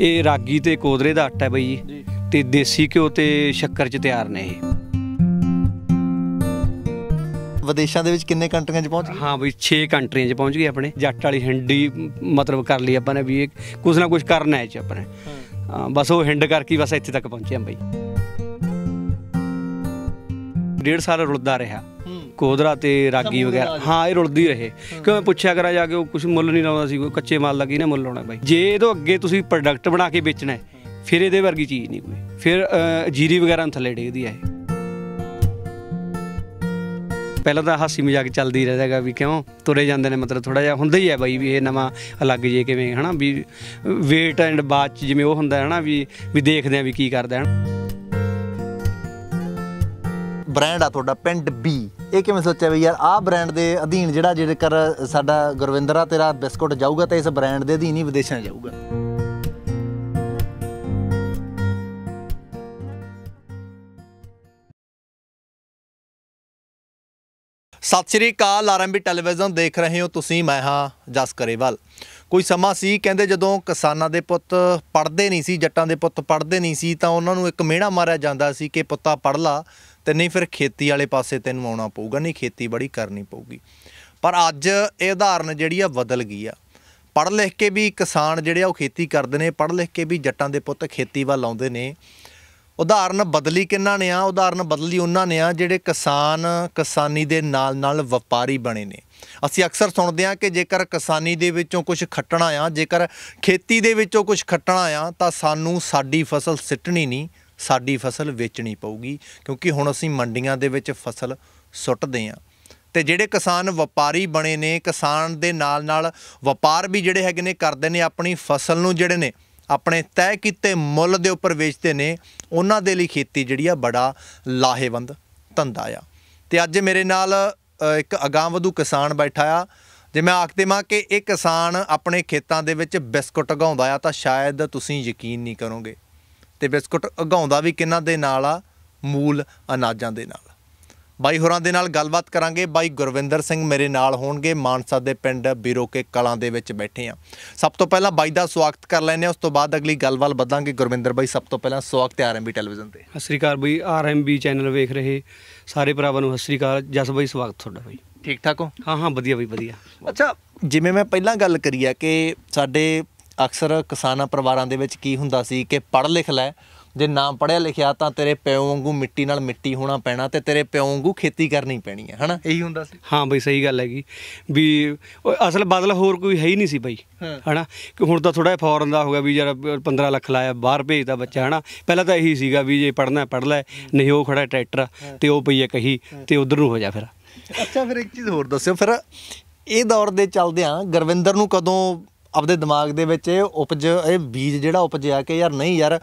ਇਹ ਰਾਗੀ ਤੇ ਕੋਦਰੇ ਦਾ ਆਟਾ ਹੈ ਬਈ ਤੇ ਦੇਸੀ ਘਿਓ ਤੇ ਸ਼ੱਕਰ ਚ ਤਿਆਰ ਨੇ ਇਹ ਵਿਦੇਸ਼ਾਂ ਦੇ ਵਿੱਚ ਕਿੰਨੇ ਕੰਟਰੀਆਂ 'ਚ ਪਹੁੰਚ ਗਏ ਹਾਂ ਬਈ 6 ਕੰਟਰੀਆਂ 'ਚ ਪਹੁੰਚ ਗਏ ਆਪਣੇ ਜੱਟ ਵਾਲੀ ਹਿੰਡੀ ਮਤਲਬ ਕਰ ਲਈ ਆਪਾਂ ਨੇ ਵੀ ਇਹ ਕੁਝ ਨਾ ਕੁਝ ਕਰਨਾ ਹੈ ਚ ਆਪਣੇ ਬਸ ਉਹ ਹਿੰਡ ਕਰਕੇ ਬਸ ਇੱਥੇ ਤੱਕ ਪਹੁੰਚੇ ਆਂ ਬਈ ਡੇਢ ਸਾਲ ਰੁਲਦਾ ਰਿਹਾ ਕੋਦਰਾ ਤੇ ਰਾਗੀ ਵਗੈਰਾ ਹਾਂ ਇਹ ਰੁਲਦੀ ਰਹੇ ਕਿਉਂ ਮੈਂ ਪੁੱਛਿਆ ਕਰਾਂ ਜਾ ਕੇ ਉਹ ਕੁਝ ਮੁੱਲ ਨਹੀਂ ਲਾਉਂਦਾ ਸੀ ਕੋਈ ਕੱਚੇ ਮਾਲ ਲੱਗੀ ਨੇ ਮੁੱਲ ਲਾਉਣਾ ਬਾਈ ਜੇ ਇਹ ਤੋਂ ਅੱਗੇ ਤੁਸੀਂ ਪ੍ਰੋਡਕਟ ਬਣਾ ਕੇ ਵੇਚਣਾ ਹੈ ਫਿਰ ਇਹਦੇ ਵਰਗੀ ਚੀਜ਼ ਨਹੀਂ ਕੋਈ ਫਿਰ ਜੀਰੀ ਵਗੈਰਾ ਥੱਲੇ ਡੇਗਦੀ ਹੈ ਪਹਿਲਾਂ ਤਾਂ ਹਾਸੀ ਮਜ਼ਾਕ ਚੱਲਦੀ ਰਹੇਗਾ ਵੀ ਕਿਉਂ ਤੁਰੇ ਜਾਂਦੇ ਨੇ ਮਤਲਬ ਥੋੜਾ ਜਿਹਾ ਹੁੰਦਾ ਹੀ ਹੈ ਬਾਈ ਵੀ ਇਹ ਨਵਾਂ ਅਲੱਗ ਜੇ ਕਿਵੇਂ ਹਨਾ ਵੀ ਵੇਟ ਐਂਡ ਬਾਅਦ ਚ ਜਿਵੇਂ ਉਹ ਹੁੰਦਾ ਹੈ ਹਨਾ ਵੀ ਵੀ ਦੇਖਦੇ ਆ ਵੀ ਕੀ ਕਰਦਾ ਹੈ ਬ੍ਰਾਂਡ ਆ ਤੁਹਾਡਾ ਪਿੰਡ ਬੀ ਇਹ ਕਿਵੇਂ ਸੋਚਿਆ ਵੀ ਯਾਰ ਆਹ ਬ੍ਰਾਂਡ ਦੇ ਅਧੀਨ ਜਿਹੜਾ ਜਿਹੜਾ ਸਾਡਾ ਗੁਰਵਿੰਦਰਾ ਤੇਰਾ ਬਿਸਕੁਟ ਜਾਊਗਾ ਤਾਂ ਇਸ ਬ੍ਰਾਂਡ ਦੇ ਅਧੀਨ ਹੀ ਵਿਦੇਸ਼ਾਂ ਜਾਊਗਾ ਸਤਿ ਸ਼੍ਰੀ ਅਕਾਲ ਆਰਐਮਬੀ ਟੈਲੀਵਿਜ਼ਨ ਦੇਖ ਰਹੇ ਹੋ ਤੁਸੀਂ ਮੈਂ ਹਾਂ ਜਸ ਕਰੇਵਾਲ ਕੋਈ ਸਮਾਂ ਸੀ ਕਹਿੰਦੇ ਜਦੋਂ ਕਿਸਾਨਾਂ ਦੇ ਪੁੱਤ ਪੜਦੇ ਨਹੀਂ ਸੀ ਜੱਟਾਂ ਦੇ ਪੁੱਤ ਪੜਦੇ ਨਹੀਂ ਸੀ ਤਾਂ ਉਹਨਾਂ ਨੂੰ ਇੱਕ ਮਿਹਣਾ ਮਾਰਿਆ ਜਾਂਦਾ ਸੀ ਕਿ ਪੁੱਤਾ ਪੜ ਲਾ ਤੇ ਨਹੀਂ ਫਿਰ ਖੇਤੀ ਵਾਲੇ ਪਾਸੇ ਤੈਨੂੰ ਆਉਣਾ ਪਊਗਾ ਨਹੀਂ ਖੇਤੀ ਬੜੀ ਕਰਨੀ ਪਊਗੀ ਪਰ ਅੱਜ ਇਹ ਉਦਾਹਰਨ ਜਿਹੜੀ ਆ ਬਦਲ ਗਈ ਆ ਪੜ੍ਹ ਲਿਖ ਕੇ ਵੀ ਕਿਸਾਨ ਜਿਹੜੇ ਆ ਉਹ ਖੇਤੀ ਕਰਦੇ ਨੇ ਪੜ੍ਹ ਲਿਖ ਕੇ ਵੀ ਜੱਟਾਂ ਦੇ ਪੁੱਤ ਖੇਤੀ ਵੱਲ ਆਉਂਦੇ ਨੇ ਉਦਾਹਰਨ ਬਦਲੀ ਕਿੰਨਾਂ ਨੇ ਆ ਉਦਾਹਰਨ ਬਦਲੀ ਉਹਨਾਂ ਨੇ ਆ ਜਿਹੜੇ ਕਿਸਾਨ ਕਿਸਾਨੀ ਦੇ ਨਾਲ ਨਾਲ ਵਪਾਰੀ ਬਣੇ ਨੇ ਅਸੀਂ ਅਕਸਰ ਸੁਣਦੇ ਆ ਕਿ ਜੇਕਰ ਕਿਸਾਨੀ ਦੇ ਵਿੱਚੋਂ ਕੁਝ ਖੱਟਣਾ ਆ ਜੇਕਰ ਖੇਤੀ ਦੇ ਵਿੱਚੋਂ ਕੁਝ ਖੱਟਣਾ ਆ ਤਾਂ ਸਾਨੂੰ ਸਾਡੀ ਫਸਲ ਸਿੱਟਣੀ ਨਹੀਂ ਸਾਡੀ ਫਸਲ ਵੇਚਣੀ ਪਊਗੀ ਕਿਉਂਕਿ ਹੁਣ ਅਸੀਂ ਮੰਡੀਆਂ ਦੇ ਵਿੱਚ ਫਸਲ ਸੁੱਟਦੇ ਆਂ ਤੇ ਜਿਹੜੇ ਕਿਸਾਨ ਵਪਾਰੀ ਬਣੇ ਨੇ ਕਿਸਾਨ ਦੇ ਨਾਲ ਨਾਲ ਵਪਾਰ ਵੀ ਜਿਹੜੇ ਹੈਗੇ ਨੇ ਕਰਦੇ ਨੇ ਆਪਣੀ ਫਸਲ ਨੂੰ ਜਿਹੜੇ ਨੇ ਆਪਣੇ ਤੈਅ ਕੀਤੇ ਮੁੱਲ ਦੇ ਉੱਪਰ ਵੇਚਦੇ ਨੇ ਉਹਨਾਂ ਦੇ ਲਈ ਖੇਤੀ ਜਿਹੜੀ ਆ ਬੜਾ ਲਾਹੇਵੰਦ ਧੰਦਾ ਆ ਤੇ ਅੱਜ ਮੇਰੇ ਨਾਲ ਇੱਕ ਵਧੂ ਕਿਸਾਨ ਬੈਠਾ ਆ ਜੇ ਮੈਂ ਮਾਂ ਕਿ ਇਹ ਕਿਸਾਨ ਆਪਣੇ ਖੇਤਾਂ ਦੇ ਵਿੱਚ ਬਿਸਕੁਟ ਗਾਉਂਦਾ ਆ ਤਾਂ ਸ਼ਾਇਦ ਤੁਸੀਂ ਯਕੀਨ ਨਹੀਂ ਕਰੋਗੇ ਤੇ ਬਿਸਕੁਟ ਉਗਾਉਂਦਾ ਵੀ ਕਿਹਨਾਂ ਦੇ ਨਾਲ ਆ ਮੂਲ ਅਨਾਜਾਂ ਦੇ ਨਾਲ ਬਾਈ ਹੋਰਾਂ ਦੇ ਨਾਲ ਗੱਲਬਾਤ ਕਰਾਂਗੇ ਬਾਈ ਗੁਰਵਿੰਦਰ ਸਿੰਘ ਮੇਰੇ ਨਾਲ ਹੋਣਗੇ ਮਾਨਸਾ ਦੇ ਪਿੰਡ ਕੇ ਕਲਾਂ ਦੇ ਵਿੱਚ ਬੈਠੇ ਆ ਸਭ ਤੋਂ ਪਹਿਲਾਂ ਬਾਈ ਦਾ ਸਵਾਗਤ ਕਰ ਲੈਨੇ ਆ ਉਸ ਤੋਂ ਬਾਅਦ ਅਗਲੀ ਗੱਲਬਾਤ ਵਧਾਂਗੇ ਗੁਰਵਿੰਦਰ ਬਾਈ ਸਭ ਤੋਂ ਪਹਿਲਾਂ ਸਵਾਗਤ ਹੈ ਆਰਐਮਬੀ ਟੈਲੀਵਿਜ਼ਨ ਤੇ ਸਤਿ ਸ੍ਰੀ ਅਕਾਲ ਬਾਈ ਆਰਐਮਬੀ ਚੈਨਲ ਵੇਖ ਰਹੇ ਸਾਰੇ ਭਰਾਵਾਂ ਨੂੰ ਸਤਿ ਸ੍ਰੀ ਅਕਾਲ ਜਸ ਬਾਈ ਸਵਾਗਤ ਤੁਹਾਡਾ ਬਾਈ ਠੀਕ ਠਾਕ ਹੋ ਹਾਂ ਹਾਂ ਵਧੀਆ ਬਾਈ ਵਧੀਆ ਅੱਛਾ ਜਿਵੇਂ ਮੈਂ ਪਹਿਲਾਂ ਗੱਲ ਕਰੀ ਆ ਕਿ ਸਾਡੇ ਅਕਸਰ ਕਿਸਾਨਾਂ ਪਰਿਵਾਰਾਂ ਦੇ ਵਿੱਚ ਕੀ ਹੁੰਦਾ ਸੀ ਕਿ ਪੜ੍ਹ ਲਿਖ ਲੈ ਜੇ ਨਾ ਪੜ੍ਹਿਆ ਲਿਖਿਆ ਤਾਂ ਤੇਰੇ ਪਿਓ ਵਾਂਗੂ ਮਿੱਟੀ ਨਾਲ ਮਿੱਟੀ ਹੋਣਾ ਪੈਣਾ ਤੇ ਤੇਰੇ ਪਿਓ ਵਾਂਗੂ ਖੇਤੀ ਕਰਨੀ ਪੈਣੀ ਹੈ ਹਨਾ ਇਹੀ ਹੁੰਦਾ ਸੀ ਹਾਂ ਬਈ ਸਹੀ ਗੱਲ ਹੈਗੀ ਵੀ ਉਹ ਅਸਲ ਬਦਲ ਹੋਰ ਕੋਈ ਹੈ ਹੀ ਨਹੀਂ ਸੀ ਬਈ ਹਨਾ ਕਿ ਹੁਣ ਤਾਂ ਥੋੜਾ ਜਿਹਾ ਫੌਰਨ ਦਾ ਹੋ ਗਿਆ ਵੀ ਯਾਰ 15 ਲੱਖ ਲਾਇਆ ਬਾਹਰ ਭੇਜਦਾ ਬੱਚਾ ਹਨਾ ਪਹਿਲਾਂ ਤਾਂ ਇਹੀ ਸੀਗਾ ਵੀ ਜੇ ਪੜਨਾ ਪੜ ਲੈ ਨਹੀਂ ਉਹ ਖੜਾ ਟਰੈਕਟਰ ਤੇ ਉਹ ਪਈਏ ਕਹੀ ਤੇ ਉਧਰ ਨੂੰ ਹੋ ਜਾ ਫਿਰ ਅੱਛਾ ਫਿਰ ਇੱਕ ਚੀਜ਼ ਹੋਰ ਦੱਸਿਓ ਫਿਰ ਇਹ ਦੌਰ ਦੇ ਚੱਲਦਿਆਂ ਗੁਰਵਿੰਦਰ ਨੂੰ ਕਦੋਂ ਆਪਦੇ ਦਿਮਾਗ ਦੇ ਵਿੱਚ ਇਹ ਉਪਜ ਇਹ ਬੀਜ ਜਿਹੜਾ ਉਪਜਿਆ ਕਿ ਯਾਰ ਨਹੀਂ ਯਾਰ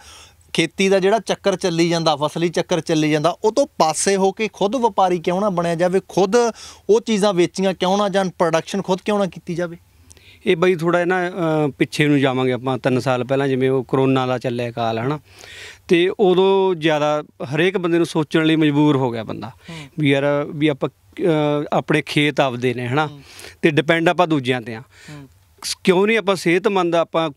ਖੇਤੀ ਦਾ ਜਿਹੜਾ ਚੱਕਰ ਚੱਲੀ ਜਾਂਦਾ ਫਸਲੀ ਚੱਕਰ ਚੱਲੀ ਜਾਂਦਾ ਉਹ ਤੋਂ ਪਾਸੇ ਹੋ ਕੇ ਖੁਦ ਵਪਾਰੀ ਕਿਉਂ ਨਾ ਬਣਿਆ ਜਾਵੇ ਖੁਦ ਉਹ ਚੀਜ਼ਾਂ ਵੇਚੀਆਂ ਕਿਉਂ ਨਾ ਜਾਣ ਪ੍ਰੋਡਕਸ਼ਨ ਖੁਦ ਕਿਉਂ ਨਾ ਕੀਤੀ ਜਾਵੇ ਇਹ ਬਈ ਥੋੜਾ ਨਾ ਪਿੱਛੇ ਨੂੰ ਜਾਵਾਂਗੇ ਆਪਾਂ 3 ਸਾਲ ਪਹਿਲਾਂ ਜਿਵੇਂ ਉਹ ਕਰੋਨਾ ਦਾ ਚੱਲਿਆ ਕਾਲ ਹਨਾ ਤੇ ਉਦੋਂ ਜ਼ਿਆਦਾ ਹਰੇਕ ਬੰਦੇ ਨੂੰ ਸੋਚਣ ਲਈ ਮਜਬੂਰ ਹੋ ਗਿਆ ਬੰਦਾ ਵੀ ਯਾਰ ਵੀ ਆਪਾਂ ਆਪਣੇ ਖੇਤ ਆਪਦੇ ਨੇ ਹਨਾ ਤੇ ਡਿਪੈਂਡ ਆਪਾਂ ਦੂਜਿਆਂ ਤੇ ਆ ਕਿਉਂ ਨਹੀਂ ਆਪਾਂ ਸਿਹਤਮੰਦ ਆਪਾਂ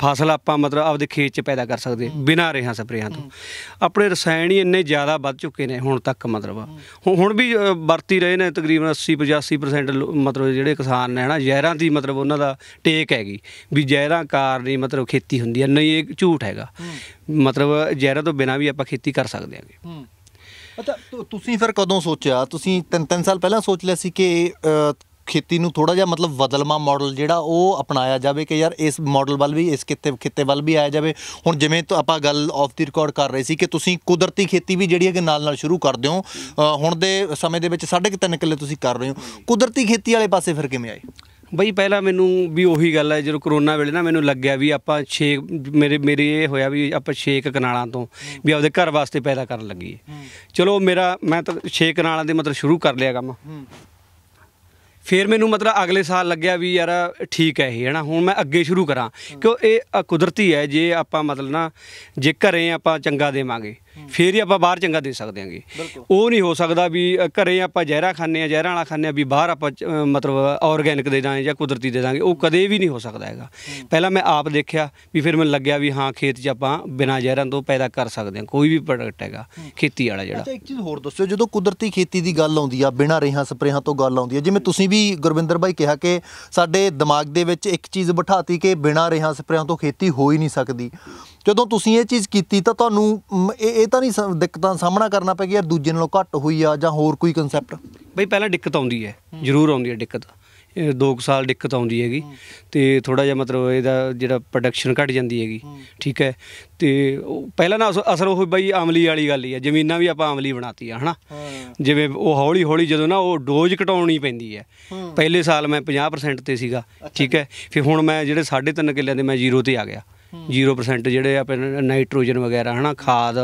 ਫਸਲ ਆਪਾਂ ਮਤਲਬ ਆਪਦੇ ਖੇਤ 'ਚ ਪੈਦਾ ਕਰ ਸਕਦੇ ਬਿਨਾਂ ਰੇਹਾਂ ਸਪਰੇਆਂ ਤੋਂ ਆਪਣੇ ਰਸਾਇਣ ਹੀ ਇੰਨੇ ਜ਼ਿਆਦਾ ਵੱਧ ਚੁੱਕੇ ਨੇ ਹੁਣ ਤੱਕ ਮਤਲਬ ਹੁਣ ਵੀ ਵਰਤੀ ਰਹੇ ਨੇ ਤਕਰੀਬਨ 80 85% ਮਤਲਬ ਜਿਹੜੇ ਕਿਸਾਨ ਨੇ ਹਨਾ ਜ਼ਹਿਰਾਂ ਦੀ ਮਤਲਬ ਉਹਨਾਂ ਦਾ ਟੇਕ ਹੈਗੀ ਵੀ ਜ਼ਹਿਰਾਂ ਕਾਰਨ ਹੀ ਮਤਲਬ ਖੇਤੀ ਹੁੰਦੀ ਹੈ ਨਹੀਂ ਇਹ ਝੂਠ ਹੈਗਾ ਮਤਲਬ ਜ਼ਹਿਰਾਂ ਤੋਂ ਬਿਨਾਂ ਵੀ ਆਪਾਂ ਖੇਤੀ ਕਰ ਸਕਦੇ ਹਾਂਗੇ ਅੱਛਾ ਤੁਸੀਂ ਫਿਰ ਕਦੋਂ ਸੋਚਿਆ ਤੁਸੀਂ 3-3 ਸਾਲ ਪਹਿਲਾਂ ਸੋਚ ਲਿਆ ਸੀ ਕਿ ਖੇਤੀ ਨੂੰ ਥੋੜਾ ਜਿਹਾ ਮਤਲਬ ਬਦਲਮਾ ਮਾਡਲ ਜਿਹੜਾ ਉਹ ਅਪਣਾਇਆ ਜਾਵੇ ਕਿ ਯਾਰ ਇਸ ਮਾਡਲ ਵੱਲ ਵੀ ਇਸ ਕਿਤੇ ਖੇਤੇ ਵੱਲ ਵੀ ਆਇਆ ਜਾਵੇ ਹੁਣ ਜਿਵੇਂ ਆਪਾਂ ਗੱਲ ਆਫ ਦੀ ਰਿਕਾਰਡ ਕਰ ਰਹੇ ਸੀ ਕਿ ਤੁਸੀਂ ਕੁਦਰਤੀ ਖੇਤੀ ਵੀ ਜਿਹੜੀ ਹੈ ਕਿ ਨਾਲ ਨਾਲ ਸ਼ੁਰੂ ਕਰਦੇ ਹੋ ਹੁਣ ਦੇ ਸਮੇਂ ਦੇ ਵਿੱਚ 3.5 ਕਿੱਲੇ ਤੁਸੀਂ ਕਰ ਰਹੇ ਹੋ ਕੁਦਰਤੀ ਖੇਤੀ ਵਾਲੇ ਪਾਸੇ ਫਿਰ ਕਿਵੇਂ ਆਏ ਬਈ ਪਹਿਲਾਂ ਮੈਨੂੰ ਵੀ ਉਹੀ ਗੱਲ ਹੈ ਜਦੋਂ ਕਰੋਨਾ ਵੇਲੇ ਨਾ ਮੈਨੂੰ ਲੱਗਿਆ ਵੀ ਆਪਾਂ 6 ਮੇਰੇ ਮੇਰੇ ਇਹ ਹੋਇਆ ਵੀ ਆਪਾਂ 6 ਕਨਾਲਾਂ ਤੋਂ ਵੀ ਆਪਦੇ ਘਰ ਵਾਸਤੇ ਪੈਦਾ ਕਰਨ ਲੱਗੀਏ ਚਲੋ ਮੇਰਾ ਮੈਂ ਤਾਂ 6 ਕਨਾਲਾਂ ਦੇ ਮਤਲਬ ਸ਼ੁਰੂ ਕਰ ਲਿਆ ਕੰਮ ਫਿਰ ਮੈਨੂੰ ਮਤਲਬ ਅਗਲੇ ਸਾਲ ਲੱਗਿਆ ਵੀ ਯਾਰ ਠੀਕ ਹੈ ਇਹ ਹਨਾ ਹੁਣ ਮੈਂ ਅੱਗੇ ਸ਼ੁਰੂ ਕਰਾਂ ਕਿਉਂ ਇਹ ਕੁਦਰਤੀ ਹੈ ਜੇ ਆਪਾਂ ਮਤਲਬ ਨਾ ਜੇ ਘਰੇ ਆਪਾਂ ਚੰਗਾ ਦੇਵਾਂਗੇ ਫੇਰ ਹੀ ਆਪਾਂ ਬਾਹਰ ਚੰਗਾ ਦੇ ਸਕਦੇ ਹਾਂਗੇ ਉਹ ਨਹੀਂ ਹੋ ਸਕਦਾ ਵੀ ਘਰੇ ਆਪਾਂ ਜ਼ਹਿਰਾ ਖਾਂਦੇ ਆ ਜ਼ਹਿਰਾਂ ਵਾਲਾ ਖਾਂਦੇ ਆ ਵੀ ਬਾਹਰ ਆਪਾਂ ਮਤਲਬ ਆਰਗੈਨਿਕ ਦੇ ਦਾਂਗੇ ਜਾਂ ਕੁਦਰਤੀ ਦੇ ਦਾਂਗੇ ਉਹ ਕਦੇ ਵੀ ਨਹੀਂ ਹੋ ਸਕਦਾ ਹੈਗਾ ਪਹਿਲਾਂ ਮੈਂ ਆਪ ਦੇਖਿਆ ਵੀ ਫਿਰ ਮੈਨੂੰ ਲੱਗਿਆ ਵੀ ਹਾਂ ਖੇਤ 'ਚ ਆਪਾਂ ਬਿਨਾਂ ਜ਼ਹਿਰਾਂ ਤੋਂ ਪੈਦਾ ਕਰ ਸਕਦੇ ਹਾਂ ਕੋਈ ਵੀ ਪ੍ਰੋਡਕਟ ਹੈਗਾ ਖੇਤੀ ਵਾਲਾ ਜਿਹੜਾ ਅੱਛਾ ਇੱਕ ਚੀਜ਼ ਹੋਰ ਦੱਸਿਓ ਜਦੋਂ ਕੁਦਰਤੀ ਖੇਤੀ ਦੀ ਗੱਲ ਆਉਂਦੀ ਆ ਬਿਨਾਂ ਰੇਹਾਂ ਸਪਰੇਹਾਂ ਤੋਂ ਗੱਲ ਆਉਂਦੀ ਆ ਜਿਵੇਂ ਤੁਸੀਂ ਵੀ ਗੁਰਵਿੰਦਰ ਭਾਈ ਕਿਹਾ ਕਿ ਸਾਡੇ ਦਿਮਾਗ ਦੇ ਵਿੱਚ ਇੱਕ ਚੀਜ਼ ਬਿਠਾਤੀ ਕਿ ਬਿਨਾਂ ਰੇਹਾਂ ਸਪਰੇਹਾਂ ਤੋਂ ਖੇਤੀ ਹੋ ਹੀ ਨਹੀਂ ਸਕਦੀ ਜਦੋਂ ਤੁਸੀਂ ਇਹ ਚੀਜ਼ ਕੀਤੀ ਤਾਂ ਤੁਹਾਨੂੰ ਇਹ ਇਹ ਤਾਂ ਨਹੀਂ ਦਿੱਕਤਾਂ ਸਾਹਮਣਾ ਕਰਨਾ ਪੈ ਗਿਆ ਯਾਰ ਦੂਜੇ ਨਾਲੋਂ ਘੱਟ ਹੋਈ ਆ ਜਾਂ ਹੋਰ ਕੋਈ ਕਨਸੈਪਟ ਬਈ ਪਹਿਲਾਂ ਦਿੱਕਤ ਆਉਂਦੀ ਹੈ ਜ਼ਰੂਰ ਆਉਂਦੀ ਹੈ ਦਿੱਕਤ 2 ਸਾਲ ਦਿੱਕਤ ਆਉਂਦੀ ਹੈਗੀ ਤੇ ਥੋੜਾ ਜਿਹਾ ਮਤਲਬ ਇਹਦਾ ਜਿਹੜਾ ਪ੍ਰੋਡਕਸ਼ਨ ਘਟ ਜਾਂਦੀ ਹੈਗੀ ਠੀਕ ਹੈ ਤੇ ਪਹਿਲਾਂ ਨਾ ਅਸਰ ਉਹ ਬਈ ਆਮਲੀ ਵਾਲੀ ਗੱਲ ਹੀ ਆ ਜ਼ਮੀਨਾਂ ਵੀ ਆਪਾਂ ਆਮਲੀ ਬਣਾਤੀ ਆ ਹਨਾ ਜਿਵੇਂ ਉਹ ਹੌਲੀ ਹੌਲੀ ਜਦੋਂ ਨਾ ਉਹ ਡੋਜ਼ ਘਟਾਉਣੀ ਪੈਂਦੀ ਹੈ ਪਹਿਲੇ ਸਾਲ ਮੈਂ 50% ਤੇ ਸੀਗਾ ਠੀਕ ਹੈ ਫਿਰ ਹੁਣ ਮੈਂ ਜਿਹੜੇ 3.5 ਕਿੱਲਿਆਂ ਦੇ ਮੈਂ ਜ਼ੀਰੋ ਤੇ ਆ ਗਿਆ 0% ਜਿਹੜੇ ਆਪਣੇ ਨਾਈਟ੍ਰੋਜਨ ਵਗੈਰਾ ਹਨਾ ਖਾਦ